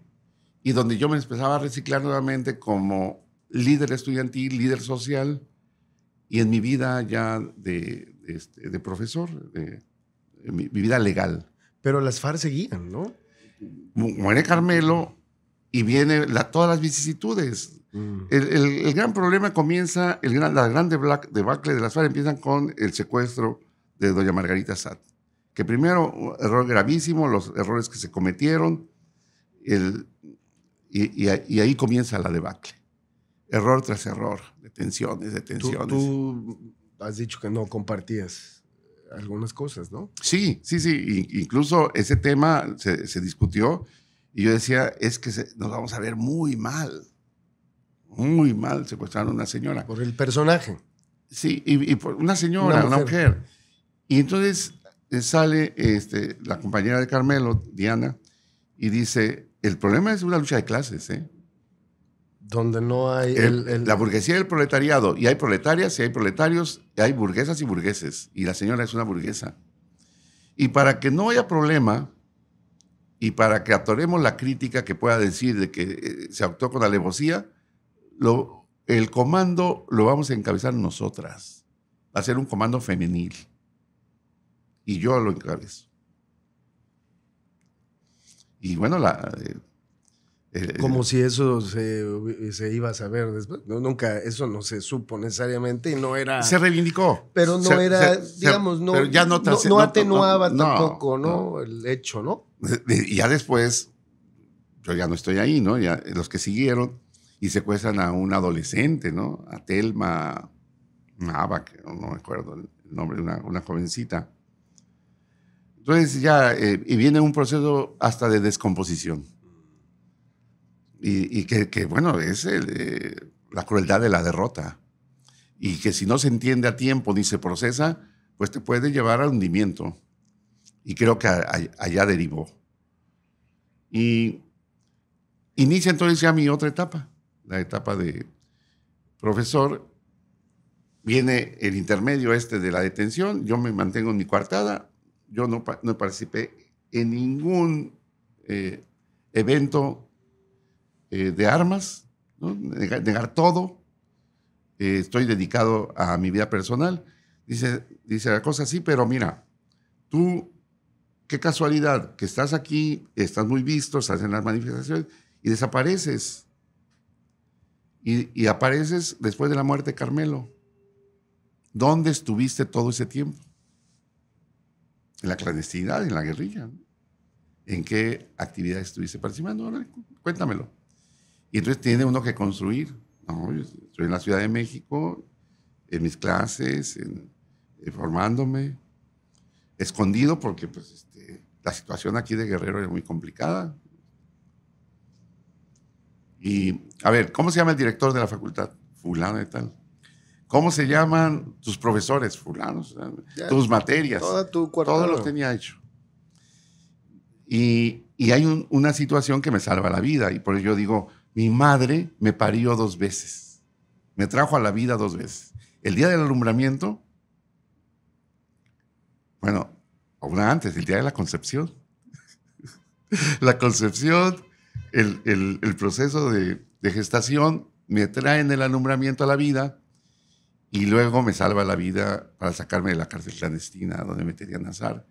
A: y donde yo me empezaba a reciclar nuevamente como líder estudiantil, líder social y en mi vida ya de, este, profesor, de, mi, vida legal. Pero las FARC seguían, ¿no? Muere Carmelo y viene la, todas las vicisitudes. Mm. El, gran problema comienza, el gran, la gran debacle de las FARC empiezan con el secuestro de doña Margarita Sat. Que primero, error gravísimo, los errores que se cometieron, el, y, ahí comienza la debacle. Error tras error, detenciones, detenciones.
B: Tú, tú has dicho que no compartías eh, algunas cosas, ¿no?
A: Sí, sí, sí. Incluso ese tema se, se discutió y yo decía, es que nos vamos a ver muy mal, muy mal secuestrar a una señora. Por el personaje. Sí, y, por una
B: señora, una
A: mujer. Y entonces eh, sale este, la compañera de Carmelo, Diana, y dice, el problema es una lucha de clases, ¿eh? Donde no hay... La burguesía y el proletariado. Y hay proletarias y hay proletarios, y hay burguesas y burgueses. Y la señora es una burguesa. Y para que no haya problema, y para que atoremos la crítica que pueda decir de que eh, se actuó con alevosía, lo, el comando lo vamos a encabezar nosotras. Va a ser un comando femenil. Y yo lo encabezo. Y bueno, la, eh, eh, Como eh, si eso se,
B: iba a saber después. nunca, eso no se supo necesariamente y no era. Se reivindicó. Pero no era, digamos, no, ya no, atenuaba tampoco, ¿no? El hecho, ¿no?
A: Y ya después, yo ya no estoy ahí, ¿no? Ya, los que siguieron y secuestran a un adolescente, ¿no? A Telma Nava, que no, me acuerdo el nombre, una, jovencita. Entonces ya, eh, y viene un proceso hasta de descomposición y, que, bueno, es eh, la crueldad de la derrota. Y que si no se entiende a tiempo ni se procesa, pues te puede llevar al hundimiento. Y creo que allá derivó. Y inicia entonces ya mi otra etapa, la etapa de profesor. Viene el intermedio este de la detención, yo me mantengo en mi coartada, yo no, no participé en ningún eh, evento eh, de armas, negar, todo. Eh, estoy dedicado a mi vida personal. Dice, dice la cosa así, pero mira, tú, qué casualidad que estás aquí, estás muy visto, estás en las manifestaciones y desapareces. Y, y apareces después de la muerte de Carmelo. ¿Dónde estuviste todo ese tiempo? En la clandestinidad, en la guerrilla. ¿En qué actividad estuviste participando? Cuéntamelo. Y entonces tiene uno que construir. No, estoy en la Ciudad de México, en mis clases, en, eh, formándome, escondido porque pues, este, la situación aquí de Guerrero es muy complicada. Y, a ver, ¿cómo se llama el director de la facultad? Fulano y tal. ¿Cómo se llaman tus profesores? Fulanos. tus materias. tu Todo lo tenía hecho. Y, y hay una situación que me salva la vida. Y por eso yo digo, mi madre me parió dos veces, me trajo a la vida dos veces. El día del alumbramiento, bueno, aún antes, el día de la concepción. la concepción, el, proceso de, gestación, me traen el alumbramiento a la vida y luego me salva la vida para sacarme de la cárcel clandestina donde me tenían azar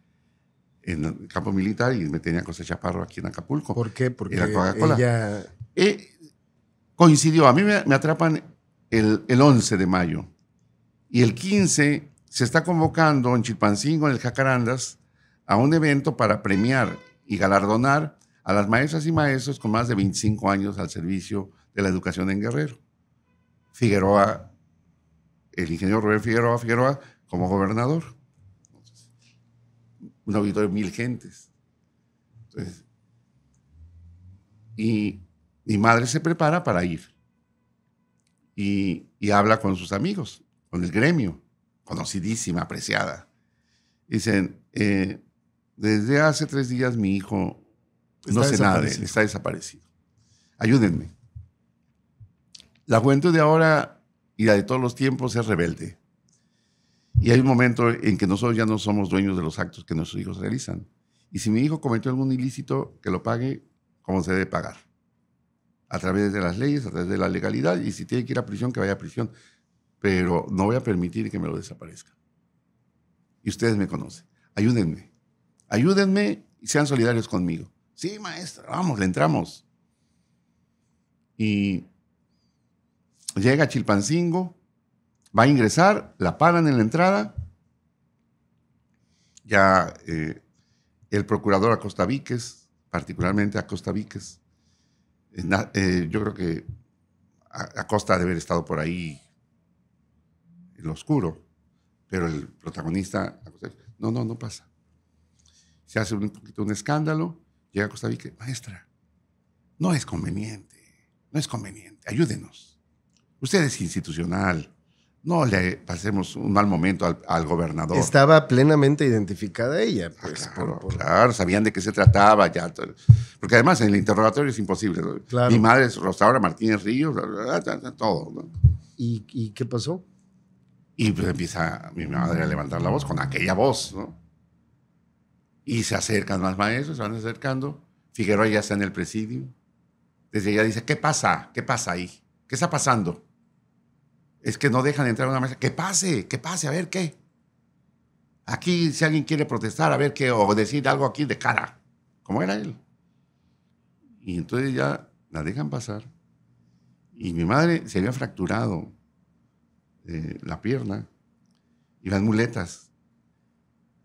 A: en el campo militar y me tenía José Chaparro aquí en Acapulco. ¿Por qué? Porque Ella... Eh, coincidió, a mí me, atrapan el, 11 de mayo y el 15 se está convocando en Chilpancingo, en el Jacarandas, a un evento para premiar y galardonar a las maestras y maestros con más de 25 años al servicio de la educación en Guerrero. Figueroa, el ingeniero Robert Figueroa Figueroa, como gobernador un auditorio de mil gentes. y mi madre se prepara para ir y, habla con sus amigos, con el gremio, conocidísima, apreciada. Dicen, eh, desde hace tres días mi hijo no se sé nada, está desaparecido. Ayúdenme. La juventud de ahora y la de todos los tiempos es rebelde. Y hay un momento en que nosotros ya no somos dueños de los actos que nuestros hijos realizan. Y si mi hijo cometió algún ilícito, que lo pague como se debe pagar. A través de las leyes, a través de la legalidad. Y si tiene que ir a prisión, que vaya a prisión. Pero no voy a permitir que me lo desaparezca. Y ustedes me conocen. Ayúdenme. Ayúdenme y sean solidarios conmigo. Sí, maestro, vamos, le entramos. Y llega Chilpancingo Va a ingresar, la paran en la entrada. Ya eh, el procurador Acosta Víquez, particularmente Acosta Víquez, eh, eh, yo creo que Acosta debe haber estado por ahí en lo oscuro, pero el protagonista, no, no, no pasa. Se hace un poquito un escándalo, llega Acosta Víquez, maestra, no es conveniente, no es conveniente, ayúdenos. Usted es institucional, no le pasemos un mal momento al, gobernador.
B: Estaba plenamente identificada ella. Ah, pues,
A: claro, sabían de qué se trataba ya. Porque además en el interrogatorio es imposible. Mi madre es Rosaura Martínez Ríos, todo.
B: ¿Y, qué pasó?
A: Y pues, empieza mi madre a levantar la voz con aquella voz, ¿no? Y se acercan más maestros, se van acercando. Figueroa ya está en el presidio. Desde ella dice, ¿qué pasa? ¿Qué pasa ahí? ¿Qué está pasando? es que no dejan entrar a una mesa. Que pase, que pase, a ver qué. Aquí, si alguien quiere protestar, a ver qué, o decir algo aquí de cara, como era él. Y entonces ya la dejan pasar. Y mi madre se había fracturado eh, la pierna, y las muletas,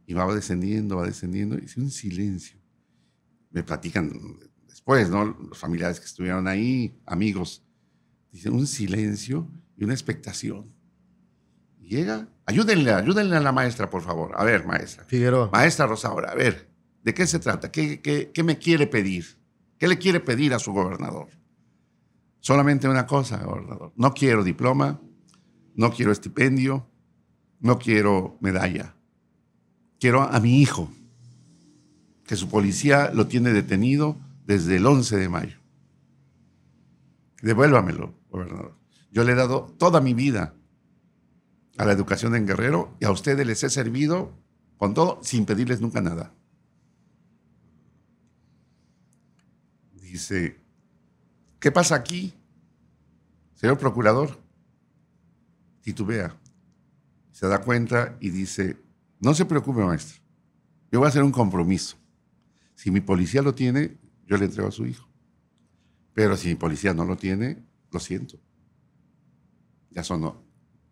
A: y va descendiendo, va descendiendo, y un silencio. Me platican después, ¿no? Los familiares que estuvieron ahí, amigos, dicen un silencio y una expectación. Llega, ayúdenle, ayúdenle a la maestra, por favor. A ver, maestra. Figueroa. Maestra Rosaura, a ver, ¿de qué se trata? ¿Qué, qué me quiere pedir? ¿Qué le quiere pedir a su gobernador? Solamente una cosa, gobernador. No quiero diploma, no quiero estipendio, no quiero medalla. Quiero a mi hijo, que su policía lo tiene detenido desde el 11 de mayo. Devuélvamelo, gobernador. Yo le he dado toda mi vida a la educación en Guerrero y a ustedes les he servido con todo sin pedirles nunca nada. Dice, ¿qué pasa aquí, señor procurador? Titubea, se da cuenta y dice, no se preocupe maestro, yo voy a hacer un compromiso. Si mi policía lo tiene, yo le entrego a su hijo. Pero si mi policía no lo tiene, lo siento ya son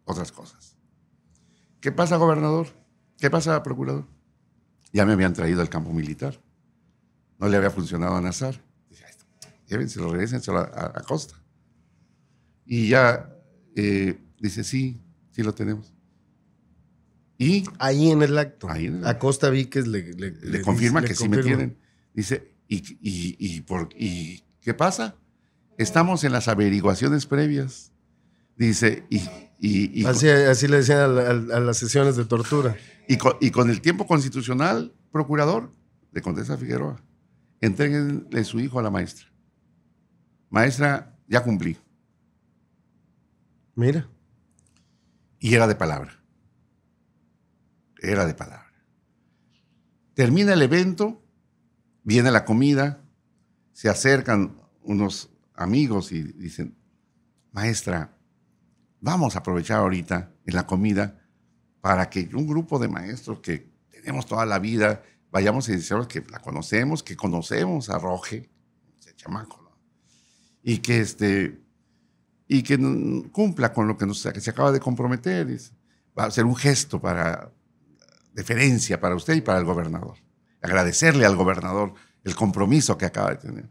A: otras cosas. ¿Qué pasa, gobernador? ¿Qué pasa, procurador? Ya me habían traído al campo militar. No le había funcionado a Nazar. ya llévenselo, regrésenselo a, a Costa. Y ya eh, dice, sí, sí lo tenemos. Y ahí en el acto. Ahí en A Costa Víquez le, confirma que sí me tienen. Dice, ¿y, por, ¿y qué pasa? Estamos en las averiguaciones previas. Dice, y... así, le decían a, las sesiones de tortura. Y con, el tiempo constitucional, procurador, le contesta Figueroa, entreguenle su hijo a la maestra. Maestra, ya cumplí. Mira. Y era de palabra. Era de palabra. Termina el evento, viene la comida, se acercan unos amigos y dicen, maestra, vamos a aprovechar ahorita en la comida para que un grupo de maestros que tenemos toda la vida, vayamos a decimos que la conocemos, que conocemos a Roge, ese chamaco, y que, este, y que cumpla con lo que, nos, se acaba de comprometer. Va a ser un gesto para deferencia para usted y para el gobernador. Agradecerle al gobernador el compromiso que acaba de tener.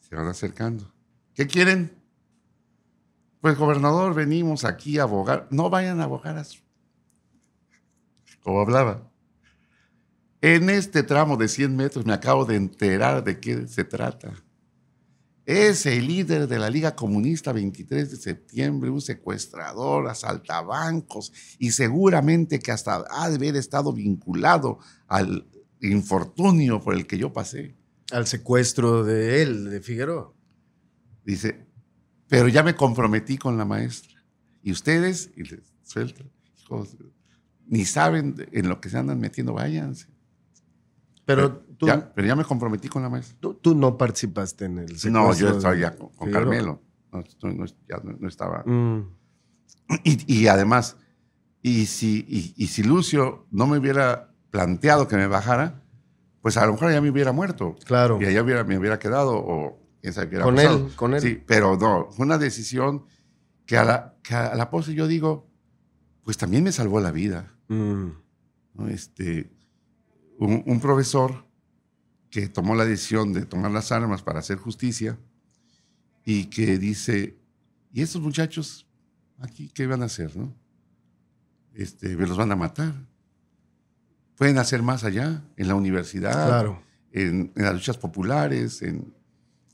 A: Se van acercando. ¿Qué quieren? Pues, gobernador, venimos aquí a abogar. No vayan a abogar a Como hablaba. En este tramo de 100 metros me acabo de enterar de qué se trata. Es el líder de la Liga Comunista 23 de septiembre, un secuestrador, asaltabancos y seguramente que hasta ha de haber estado vinculado al infortunio por el que yo pasé. Al secuestro de él, de Figueroa. Dice, pero ya me comprometí con la maestra. Y ustedes, y les hijos, ni saben en lo que se andan metiendo, váyanse. Pero, Ya, me comprometí con la maestra. Tú, no participaste en el No, yo estaba ya con, Carmelo. No, estaba. Mm. Y, además, y si, si Lucio no me hubiera planteado que me bajara, pues a lo mejor ya me hubiera muerto. Claro. Y allá hubiera, me hubiera quedado o, con él, con él. Sí, pero no, fue una decisión que a la, que postre yo digo, pues también me salvó la vida. Mm. Este, un, profesor que tomó la decisión de tomar las armas para hacer justicia y que dice, ¿y esos muchachos aquí qué van a hacer? No? Este, me los van a matar. Pueden hacer más allá, en la universidad, en, en las luchas populares, en,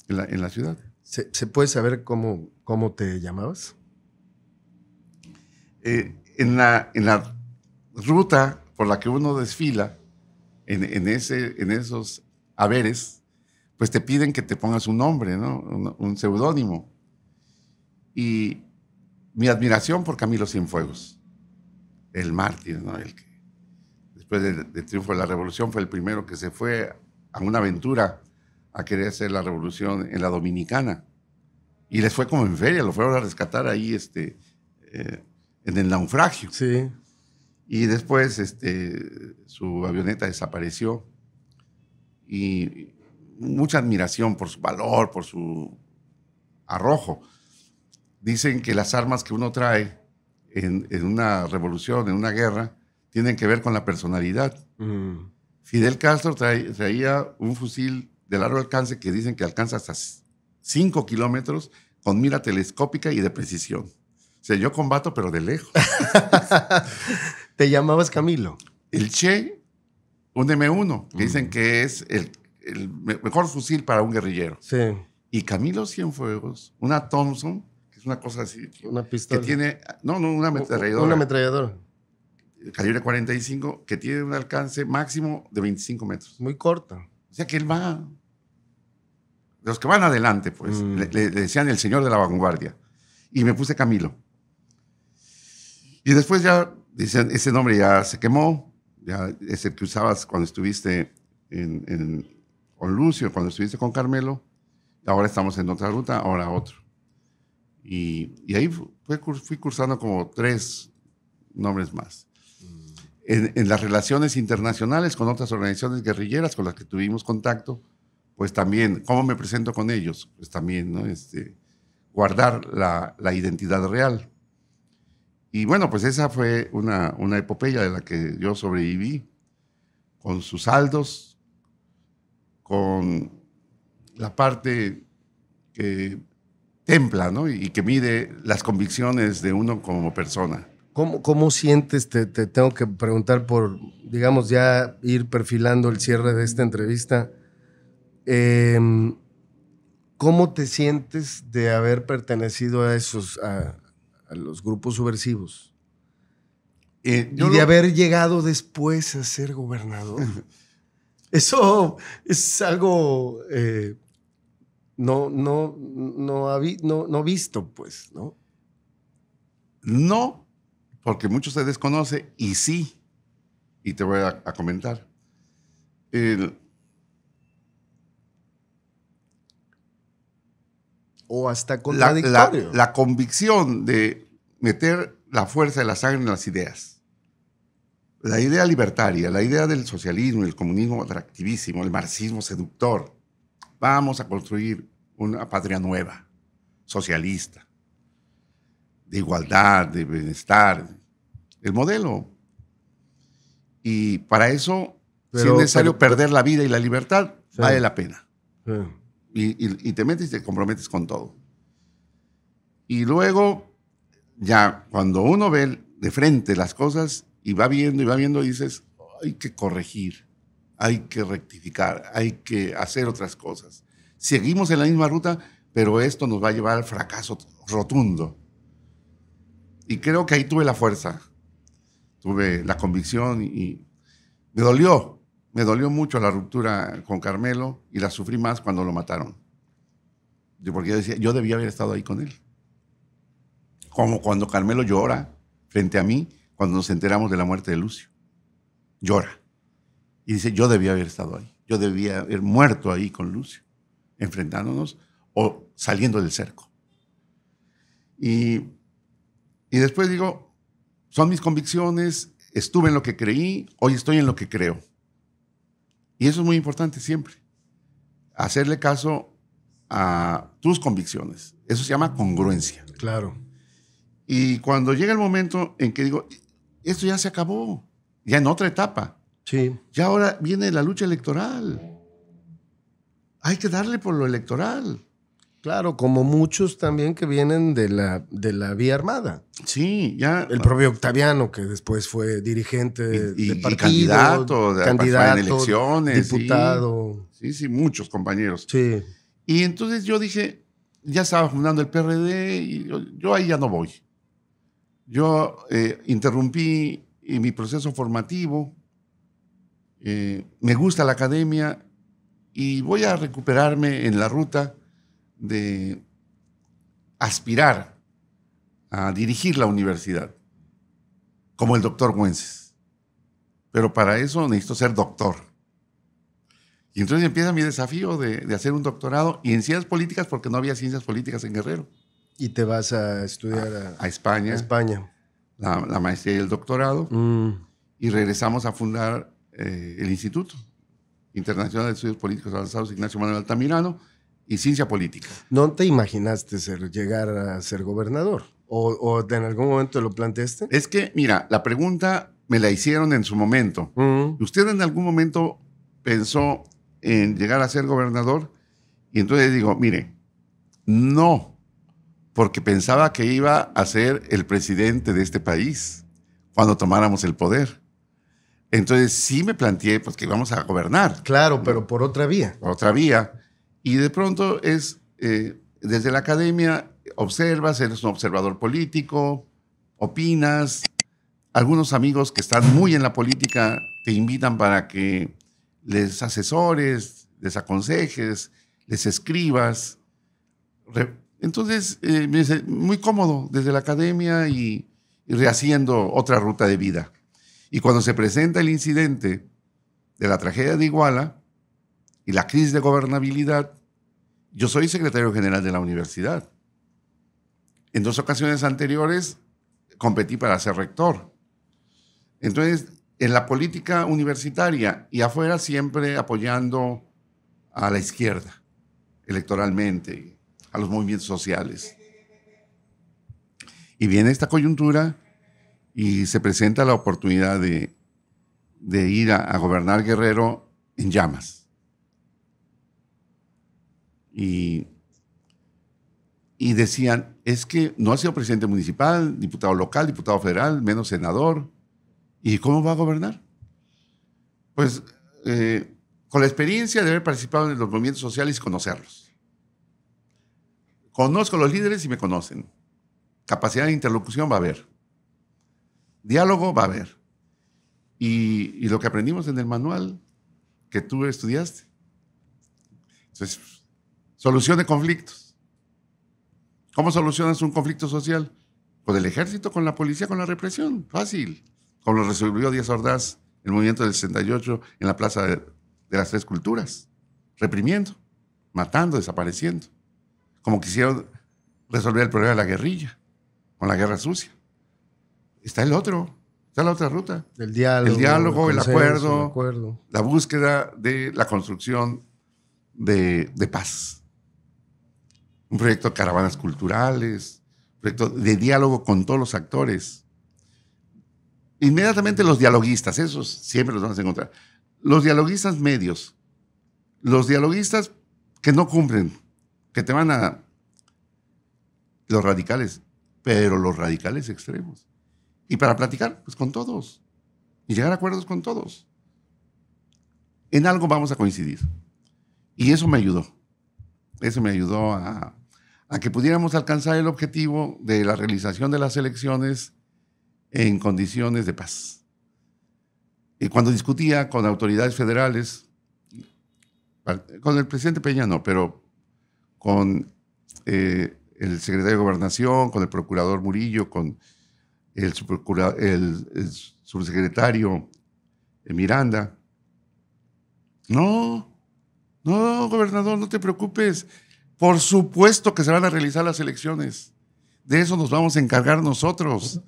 A: en la, ciudad. ¿Se,
B: puede saber cómo, cómo te llamabas?
A: Eh, en, la, en la ruta por la que uno desfila, en, en, ese, en esos haberes, pues te piden que te pongas un nombre, ¿no? un, seudónimo. Y mi admiración por Camilo Cienfuegos, el mártir, ¿no? el que después del triunfo de la revolución fue el primero que se fue a una aventura a querer hacer la revolución en la Dominicana. Y les fue como en feria, lo fueron a rescatar ahí este, eh, en el naufragio. Sí. Y después este, su avioneta desapareció. Y mucha admiración por su valor, por su arrojo. Dicen que las armas que uno trae en, una revolución, en una guerra, tienen que ver con la personalidad. Mm. Fidel Castro traía un fusil de largo alcance que dicen que alcanza hasta 5 kilómetros con mira telescópica y de precisión. O sea, yo combato, pero de lejos. ¿Te llamabas Camilo? El Che, un M1, que dicen que es el, mejor fusil para un guerrillero. Sí. Y Camilo Cienfuegos, una Thompson, que es una cosa así. Una pistola. Que tiene, no, no, una ametralladora. Una ametralladora. Calibre 45, que tiene un alcance máximo de 25 metros. Muy corta. O sea que él va los que van adelante, pues, mm. le, decían el señor de la vanguardia. Y me puse Camilo. Y después ya, dicen, ese nombre ya se quemó, ya es el que usabas cuando estuviste en, con Lucio, cuando estuviste con Carmelo. Ahora estamos en otra ruta, ahora otro. Y, y ahí fui, cursando como tres nombres más. Mm. En, en, las relaciones internacionales con otras organizaciones guerrilleras con las que tuvimos contacto, pues también, ¿cómo me presento con ellos? Pues también, ¿no? Este, guardar la, la identidad real. Y bueno, pues esa fue una, una epopeya de la que yo sobreviví, con sus saldos, con la parte que templa ¿no? y que mide las convicciones de uno como persona.
B: ¿Cómo, cómo sientes? Te, te, tengo que preguntar por, digamos, ya ir perfilando el cierre de esta entrevista. Em, ¿Cómo te sientes de haber pertenecido a esos, a, los grupos subversivos? Eh, y de haber llegado después a ser gobernador. Eso es algo eh, no, no, no,
A: no, no visto, pues, ¿no? No, porque muchos se desconoce, y sí, y te voy a, comentar. El,
B: o hasta contradictorio.
A: La, convicción de meter la fuerza de la sangre en las ideas. La idea libertaria, la idea del socialismo el comunismo atractivísimo, el marxismo seductor. Vamos a construir una patria nueva, socialista, de igualdad, de bienestar, el modelo. Y para eso,
B: si es necesario
A: perder la vida y la libertad, vale la pena. Sí. Y, te metes y te comprometes con todo. Y luego, ya cuando uno ve de frente las cosas y va viendo y va viendo, dices, hay que corregir, hay que rectificar, hay que hacer otras cosas. Seguimos en la misma ruta, pero esto nos va a llevar al fracaso rotundo. Y creo que ahí tuve la fuerza, tuve la convicción y me dolió, me dolió mucho la ruptura con Carmelo y la sufrí más cuando lo mataron. Porque yo decía, yo debía haber estado ahí con él. Como cuando Carmelo llora frente a mí cuando nos enteramos de la muerte de Lucio. Llora. Y dice, yo debía haber estado ahí. Yo debía haber muerto ahí con Lucio, enfrentándonos o saliendo del cerco. Y, y después digo, son mis convicciones, estuve en lo que creí, hoy estoy en lo que creo. Y eso es muy importante siempre. Hacerle caso a tus convicciones. Eso se llama congruencia. Claro. Y cuando llega el momento en que digo, esto ya se acabó, ya en otra etapa. Sí. Ya ahora viene la lucha electoral. Hay que darle por lo electoral. Claro, como muchos
B: también que vienen de la, de la vía armada. Sí, ya. El propio Octaviano, que
A: después fue dirigente y, de partido, candidato, de, en elecciones. Diputado. Sí, sí, muchos compañeros. Sí. Y entonces yo dije, ya estaba fundando el PRD y yo, ahí ya no voy. Yo eh, interrumpí eh, mi proceso formativo, eh, me gusta la academia y voy a recuperarme en la ruta de aspirar a dirigir la universidad, como el doctor Güences. Pero para eso necesito ser doctor. Y entonces empieza mi desafío de, hacer un doctorado y en ciencias políticas, porque no había ciencias políticas en Guerrero. Y te vas a estudiar a, España. España. La, maestría y el doctorado. Mm. Y regresamos a fundar eh, el Instituto Internacional de Estudios Políticos Avanzados Ignacio Manuel Altamirano, y ciencia política. ¿No te imaginaste llegar a ser gobernador?
B: ¿O, en algún momento lo planteaste? Es que, mira,
A: la pregunta me la hicieron en su momento. Mm. ¿Usted en algún momento pensó en llegar a ser gobernador? Y entonces digo, mire, no, porque pensaba que iba a ser el presidente de este país cuando tomáramos el poder. Entonces sí me planteé pues, que íbamos a gobernar. Claro, pero por otra vía. Por otra vía. Y de pronto es, eh, desde la academia, observas, eres un observador político, opinas. Algunos amigos que están muy en la política te invitan para que les asesores, les aconsejes, les escribas. Entonces, eh, muy cómodo desde la academia y rehaciendo otra ruta de vida. Y cuando se presenta el incidente de la tragedia de Iguala, y la crisis de gobernabilidad, yo soy secretario general de la universidad. En dos ocasiones anteriores competí para ser rector. Entonces, en la política universitaria y afuera siempre apoyando a la izquierda electoralmente, a los movimientos sociales. Y viene esta coyuntura y se presenta la oportunidad de, ir a gobernar Guerrero en llamas. Y, decían, es que no ha sido presidente municipal, diputado local, diputado federal, menos senador. ¿Y cómo va a gobernar? Pues eh, con la experiencia de haber participado en los movimientos sociales conocerlos. Conozco a los líderes y me conocen. Capacidad de interlocución va a haber. Diálogo va a haber. Y, y lo que aprendimos en el manual que tú estudiaste. Entonces, Solución de conflictos. ¿Cómo solucionas un conflicto social? Con el ejército, con la policía, con la represión. Fácil. Como lo resolvió Díaz Ordaz, el movimiento del 68 en la Plaza de, las Tres Culturas. Reprimiendo, matando, desapareciendo. Como quisieron resolver el problema de la guerrilla, con la guerra sucia. Está el otro, está la otra ruta. El diálogo. El diálogo, el, acuerdo, acuerdo, la búsqueda de la construcción de paz un proyecto de caravanas culturales, un proyecto de diálogo con todos los actores. Inmediatamente los dialoguistas, esos siempre los vamos a encontrar. Los dialoguistas medios, los dialoguistas que no cumplen, que te van a... Los radicales, pero los radicales extremos. Y para platicar, pues con todos. Y llegar a acuerdos con todos. En algo vamos a coincidir. Y eso me ayudó. Eso me ayudó a, a que pudiéramos alcanzar el objetivo de la realización de las elecciones en condiciones de paz. Y cuando discutía con autoridades federales, con el presidente Peña no, pero con eh, el secretario de Gobernación, con el procurador Murillo, con el subsecretario Miranda. No, no, gobernador, no te preocupes. Por supuesto que se van a realizar las elecciones. De eso nos vamos a encargar nosotros.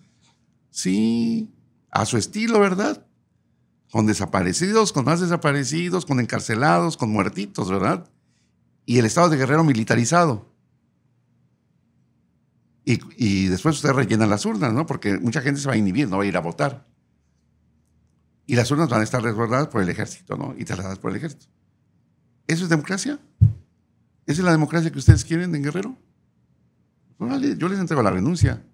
A: Sí, a su estilo, ¿verdad? Con desaparecidos, con más desaparecidos, con encarcelados, con muertitos, ¿verdad? Y el estado de Guerrero militarizado. Y, después usted rellena las urnas, ¿no? Porque mucha gente se va a inhibir, no va a ir a votar. Y las urnas van a estar resguardadas por el ejército, ¿no? Y trasladadas por el ejército. ¿Eso es democracia? ¿Esa es la democracia que ustedes quieren en Guerrero? yo les entrego la renuncia.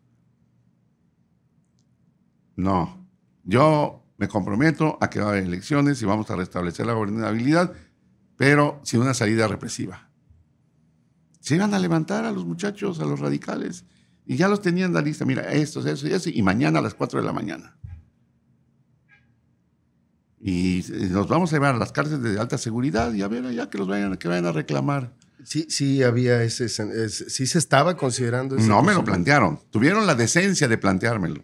A: No, yo me comprometo a que va a haber elecciones y vamos a restablecer la gobernabilidad, pero sin una salida represiva. Se iban a levantar a los muchachos, a los radicales, y ya los tenían la lista, mira, estos, eso y eso, y mañana a las 4 de la mañana. Y nos vamos a llevar a las cárceles de alta seguridad y a ver allá que los vayan, que vayan a reclamar. Sí, sí había ese, sí se estaba
B: considerando. Ese no me lo
A: plantearon. Tuvieron la decencia de planteármelo.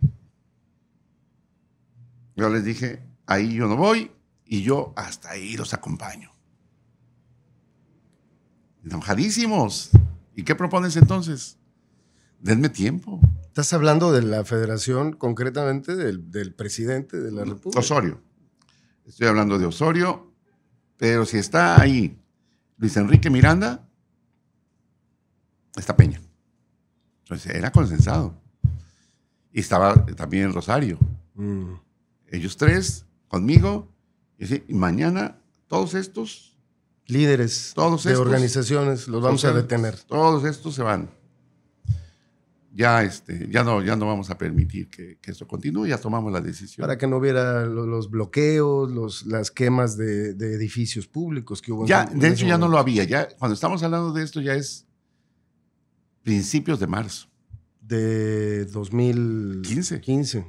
A: Yo les dije, ahí yo no voy y yo hasta ahí los acompaño. Enojadísimos. ¿Y qué propones entonces? Denme tiempo.
B: Estás hablando de la federación, concretamente del
A: presidente de la República. Osorio. Estoy hablando de Osorio, pero si está ahí Luis Enrique Miranda, esta peña. Entonces era consensado. Y estaba también Rosario. Mm. Ellos tres, conmigo. Y mañana todos estos... Líderes todos de organizaciones los vamos a detener. Todos estos se van. Ya, este, ya, no, ya no vamos a permitir que, esto continúe, ya tomamos la decisión. Para
B: que no hubiera los, bloqueos, los, las quemas de, edificios públicos que hubo. Ya, de hecho ya no lo había, ya
A: cuando estamos hablando de esto ya es principios de marzo. De 2015. 15.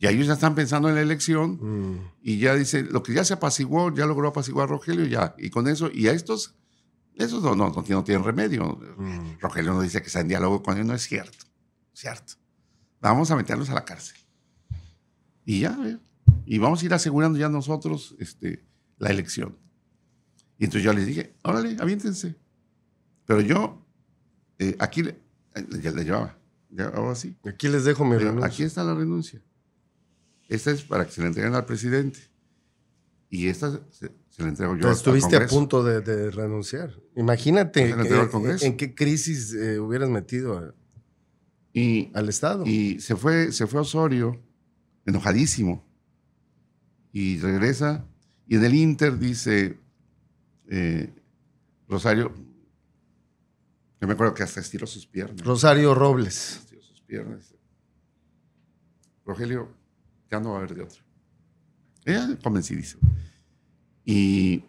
A: Y ellos ya están pensando en la elección mm. y ya dice, lo que ya se apaciguó, ya logró apaciguar a Rogelio, ya. Y con eso, y a estos, esos no, no, tienen remedio. Mm. Rogelio no dice que está en diálogo con él, no es cierto. Cierto. Vamos a meterlos a la cárcel. Y ya, eh, y vamos a ir asegurando ya nosotros este, la elección. Y entonces yo les dije, órale, aviéntense. Pero yo eh, aquí le, eh, llevaba, Aquí les dejo mi eh, renuncia. Aquí está la renuncia. Esta es para que se la entreguen al presidente. Y esta se, la entrego yo Pero Estuviste a punto
B: de, renunciar.
A: Imagínate en,
B: qué crisis hubieras
A: metido y, al Estado. Y se fue, se fue Osorio enojadísimo. Y regresa. Y en el Inter dice Rosario, yo me acuerdo que hasta estiró sus piernas. Rosario Robles. sus piernas. Rogelio, ya no va a haber de otra. Ella dice. Y.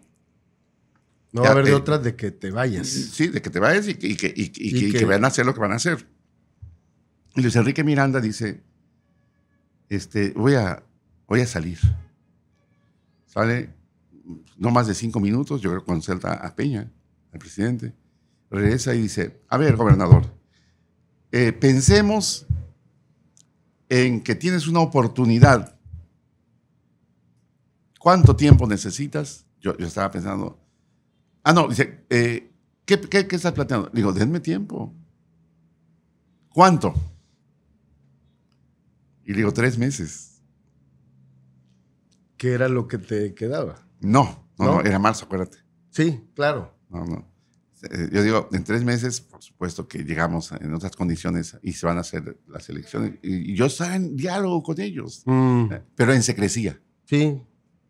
A: No va a haber de otra de que te vayas. Sí, de que te vayas y que, y van a hacer lo que van a hacer. Luis Enrique Miranda dice: este, voy, a, voy a salir. Sale no más de cinco minutos, yo creo, con Celta a Peña, al presidente regresa y dice, a ver, gobernador, eh, pensemos en que tienes una oportunidad. ¿Cuánto tiempo necesitas? Yo, estaba pensando, ah, no, dice, eh, ¿qué, qué, estás planteando? Digo, denme tiempo. ¿Cuánto? Y digo, tres meses.
B: ¿Qué era lo que te quedaba?
A: no, ¿No? no era marzo, acuérdate. Sí, claro. No, no. Eh, yo digo, en tres meses, por supuesto que llegamos en otras condiciones y se van a hacer las elecciones. Y yo estaba en diálogo con ellos, mm. eh, pero en secrecía. Sí.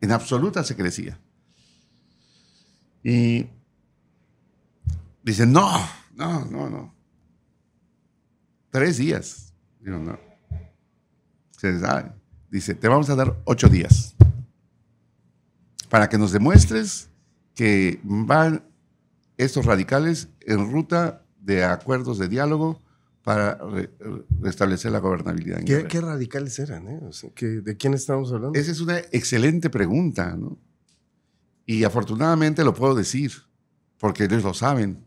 A: En absoluta secrecía. Y dicen, no, no, no, no. Tres días. no. Dice, te vamos a dar ocho días para que nos demuestres que van estos radicales en ruta de acuerdos de diálogo para restablecer la gobernabilidad. ¿Qué,
B: radicales eran? Eh?
A: ¿De quién estamos hablando? Esa es una excelente pregunta, ¿no? Y afortunadamente lo puedo decir, porque ellos lo saben.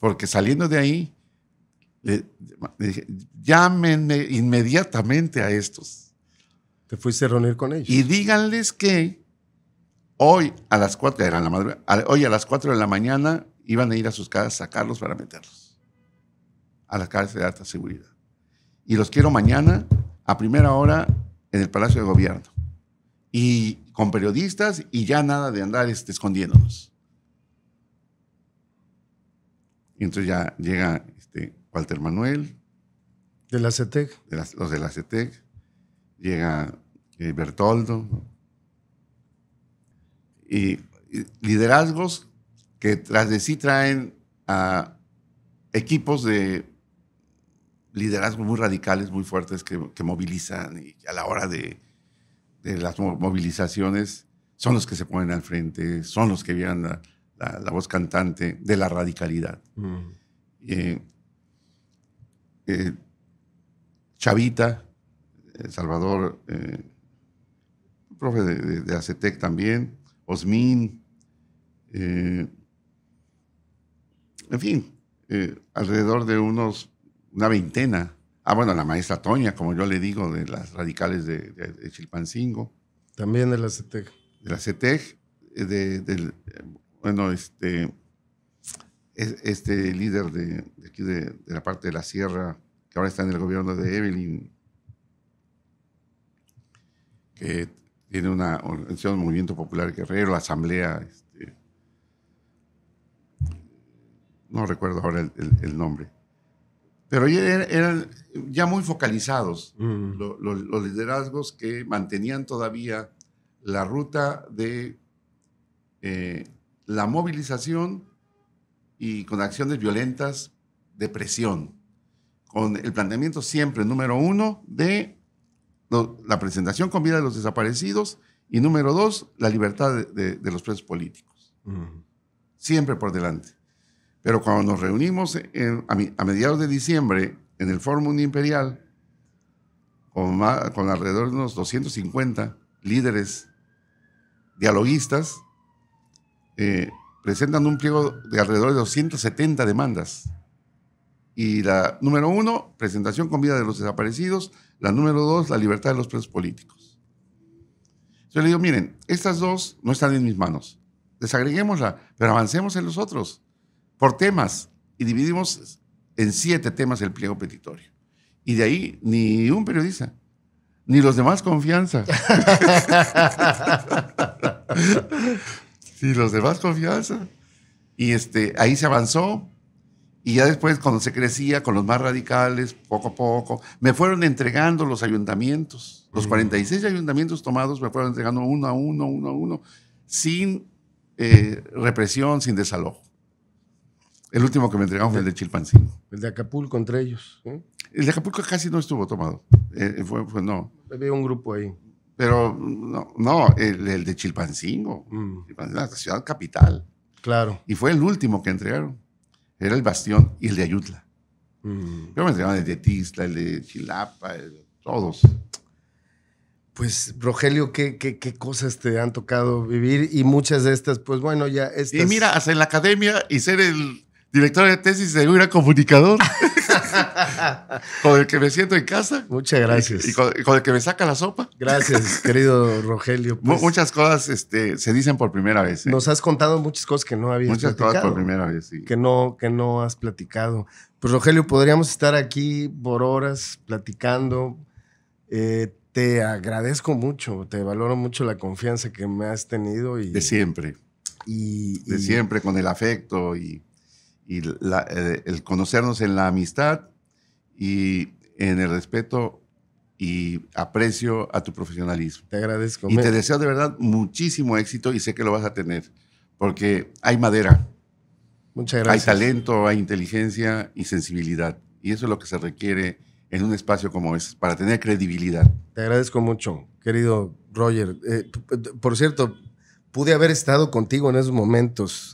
A: Porque saliendo de ahí, le, dije, llámenme inmediatamente a estos. Te fuiste a reunir con ellos. Y díganles que Hoy a las 4 la hoy a las de la mañana iban a ir a sus casas a sacarlos para meterlos a las cárceles de alta seguridad. Y los quiero mañana a primera hora en el Palacio de Gobierno y con periodistas y ya nada de andar este, escondiéndonos. Y entonces ya llega este, Walter Manuel. De la CETEC. E los de la CETEC. E llega eh, Bertoldo, y liderazgos que tras de sí traen a equipos de liderazgos muy radicales, muy fuertes, que, movilizan y a la hora de, las movilizaciones son los que se ponen al frente, son los que vean la, voz cantante de la radicalidad. Mm. Eh, eh, Chavita, eh, Salvador, eh, profe de, de ACETEC también, Osmin, eh, en fin, eh, alrededor de unos, una veintena. Ah, bueno, la maestra Toña, como yo le digo, de las radicales de, Chilpancingo. También de la CETEC. De la CETEC, eh, de, bueno, este, este líder de, aquí de, la parte de la sierra, que ahora está en el gobierno de Evelyn, que tiene una organización, Movimiento Popular Guerrero, la Asamblea, este, no recuerdo ahora el, nombre, pero er-, eran, ya muy focalizados mm. los, liderazgos que mantenían todavía la ruta de eh, la movilización y con acciones violentas de presión, con el planteamiento siempre número uno de la presentación con vida de los desaparecidos y número dos, la libertad de, los presos políticos. Siempre por delante. Pero cuando nos reunimos a, mediados de diciembre en el Fórum Unimperial, con, con alrededor de unos 250 líderes dialoguistas, eh, presentan un pliego de alrededor de 270 demandas. Y la número uno, presentación con vida de los desaparecidos, la número dos, la libertad de los presos políticos. Yo le digo, miren, estas dos no están en mis manos. Desagreguémosla, pero avancemos en los otros por temas y dividimos en siete temas el pliego petitorio. Y de ahí ni un periodista, ni los demás confianza. ni los demás confianza. Y este, ahí se avanzó, y ya después, cuando se crecía con los más radicales, poco a poco, me fueron entregando los ayuntamientos. Los 46 mm. ayuntamientos tomados me fueron entregando uno a uno, uno a uno, sin eh, represión, sin desalojo. El último que me entregaron fue el de Chilpancingo. El de Acapulco, entre ellos. El de Acapulco casi no estuvo tomado. Eh, fue, no. Había un grupo ahí. Pero no, no el, de Chilpancingo, mm. Chilpancingo, la ciudad capital. Claro. Y fue el último que entregaron. Era el Bastión y el de Ayutla. Mm. Yo me llamaba el de Tisla, el de Chilapa, todos.
B: Pues, Rogelio, ¿qué, ¿qué, qué, cosas te han tocado vivir? Y muchas de estas, pues bueno,
A: ya. Y mira, hacer la academia y ser el director de tesis de gran comunicador. con el que me siento en casa. Muchas gracias. Y, con, el que me saca la sopa. Gracias, querido Rogelio. Pues, muchas cosas este, se dicen por primera vez. ¿eh? Nos has
B: contado muchas cosas que no habías platicado. Muchas cosas por primera vez, sí. Que no, que no has platicado. Pues Rogelio, podríamos estar aquí por horas platicando. Eh, te agradezco mucho, te valoro mucho la confianza que me has tenido. Y, de
A: siempre. Y, de siempre, con el afecto y, eh, el conocernos en la amistad y en el respeto y aprecio a tu profesionalismo. Te agradezco. Y te deseo de verdad muchísimo éxito y sé que lo vas a tener, porque hay madera. Muchas gracias. Hay talento, hay inteligencia y sensibilidad. Y eso es lo que se requiere en un espacio como este, para tener credibilidad.
B: Te agradezco mucho, querido Roger. Eh, por cierto, pude haber estado contigo en esos momentos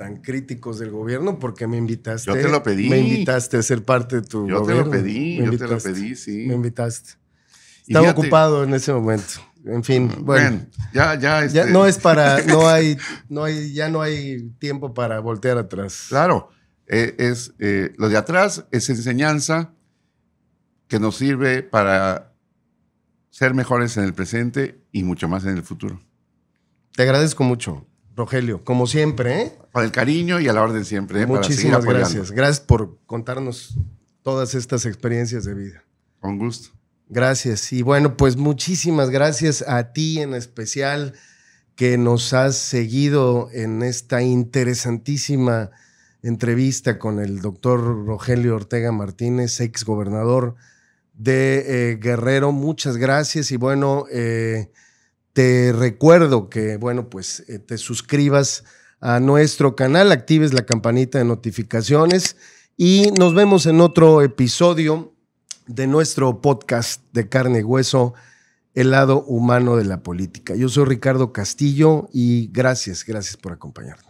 B: tan críticos del gobierno porque me invitaste. Yo te lo pedí. Me invitaste a ser parte de tu gobierno. Yo te lo pedí, yo te lo pedí, sí. Me invitaste.
A: Estaba ocupado
B: en ese momento. En fin, mm, bueno. ya, ya, ya, este- No es para, no hay,
A: no hay, ya no hay tiempo para
B: voltear atrás.
A: Claro, eh, es, eh, lo de atrás es enseñanza que nos sirve para ser mejores en el presente y mucho más en el futuro. Te agradezco mucho. Rogelio, como siempre. ¿eh? el cariño y a la orden siempre. ¿eh? Muchísimas gracias.
B: Gracias por contarnos todas estas experiencias de vida. Con gusto. Gracias. Y bueno, pues muchísimas gracias a ti en especial que nos has seguido en esta interesantísima entrevista con el doctor Rogelio Ortega Martínez, ex gobernador de eh, Guerrero. Muchas gracias y bueno, eh, te recuerdo que, bueno, pues eh, te suscribas a nuestro canal, actives la campanita de notificaciones y nos vemos en otro episodio de nuestro podcast de carne y hueso, El lado humano de la política. Yo soy Ricardo Castillo y gracias, gracias por acompañarnos.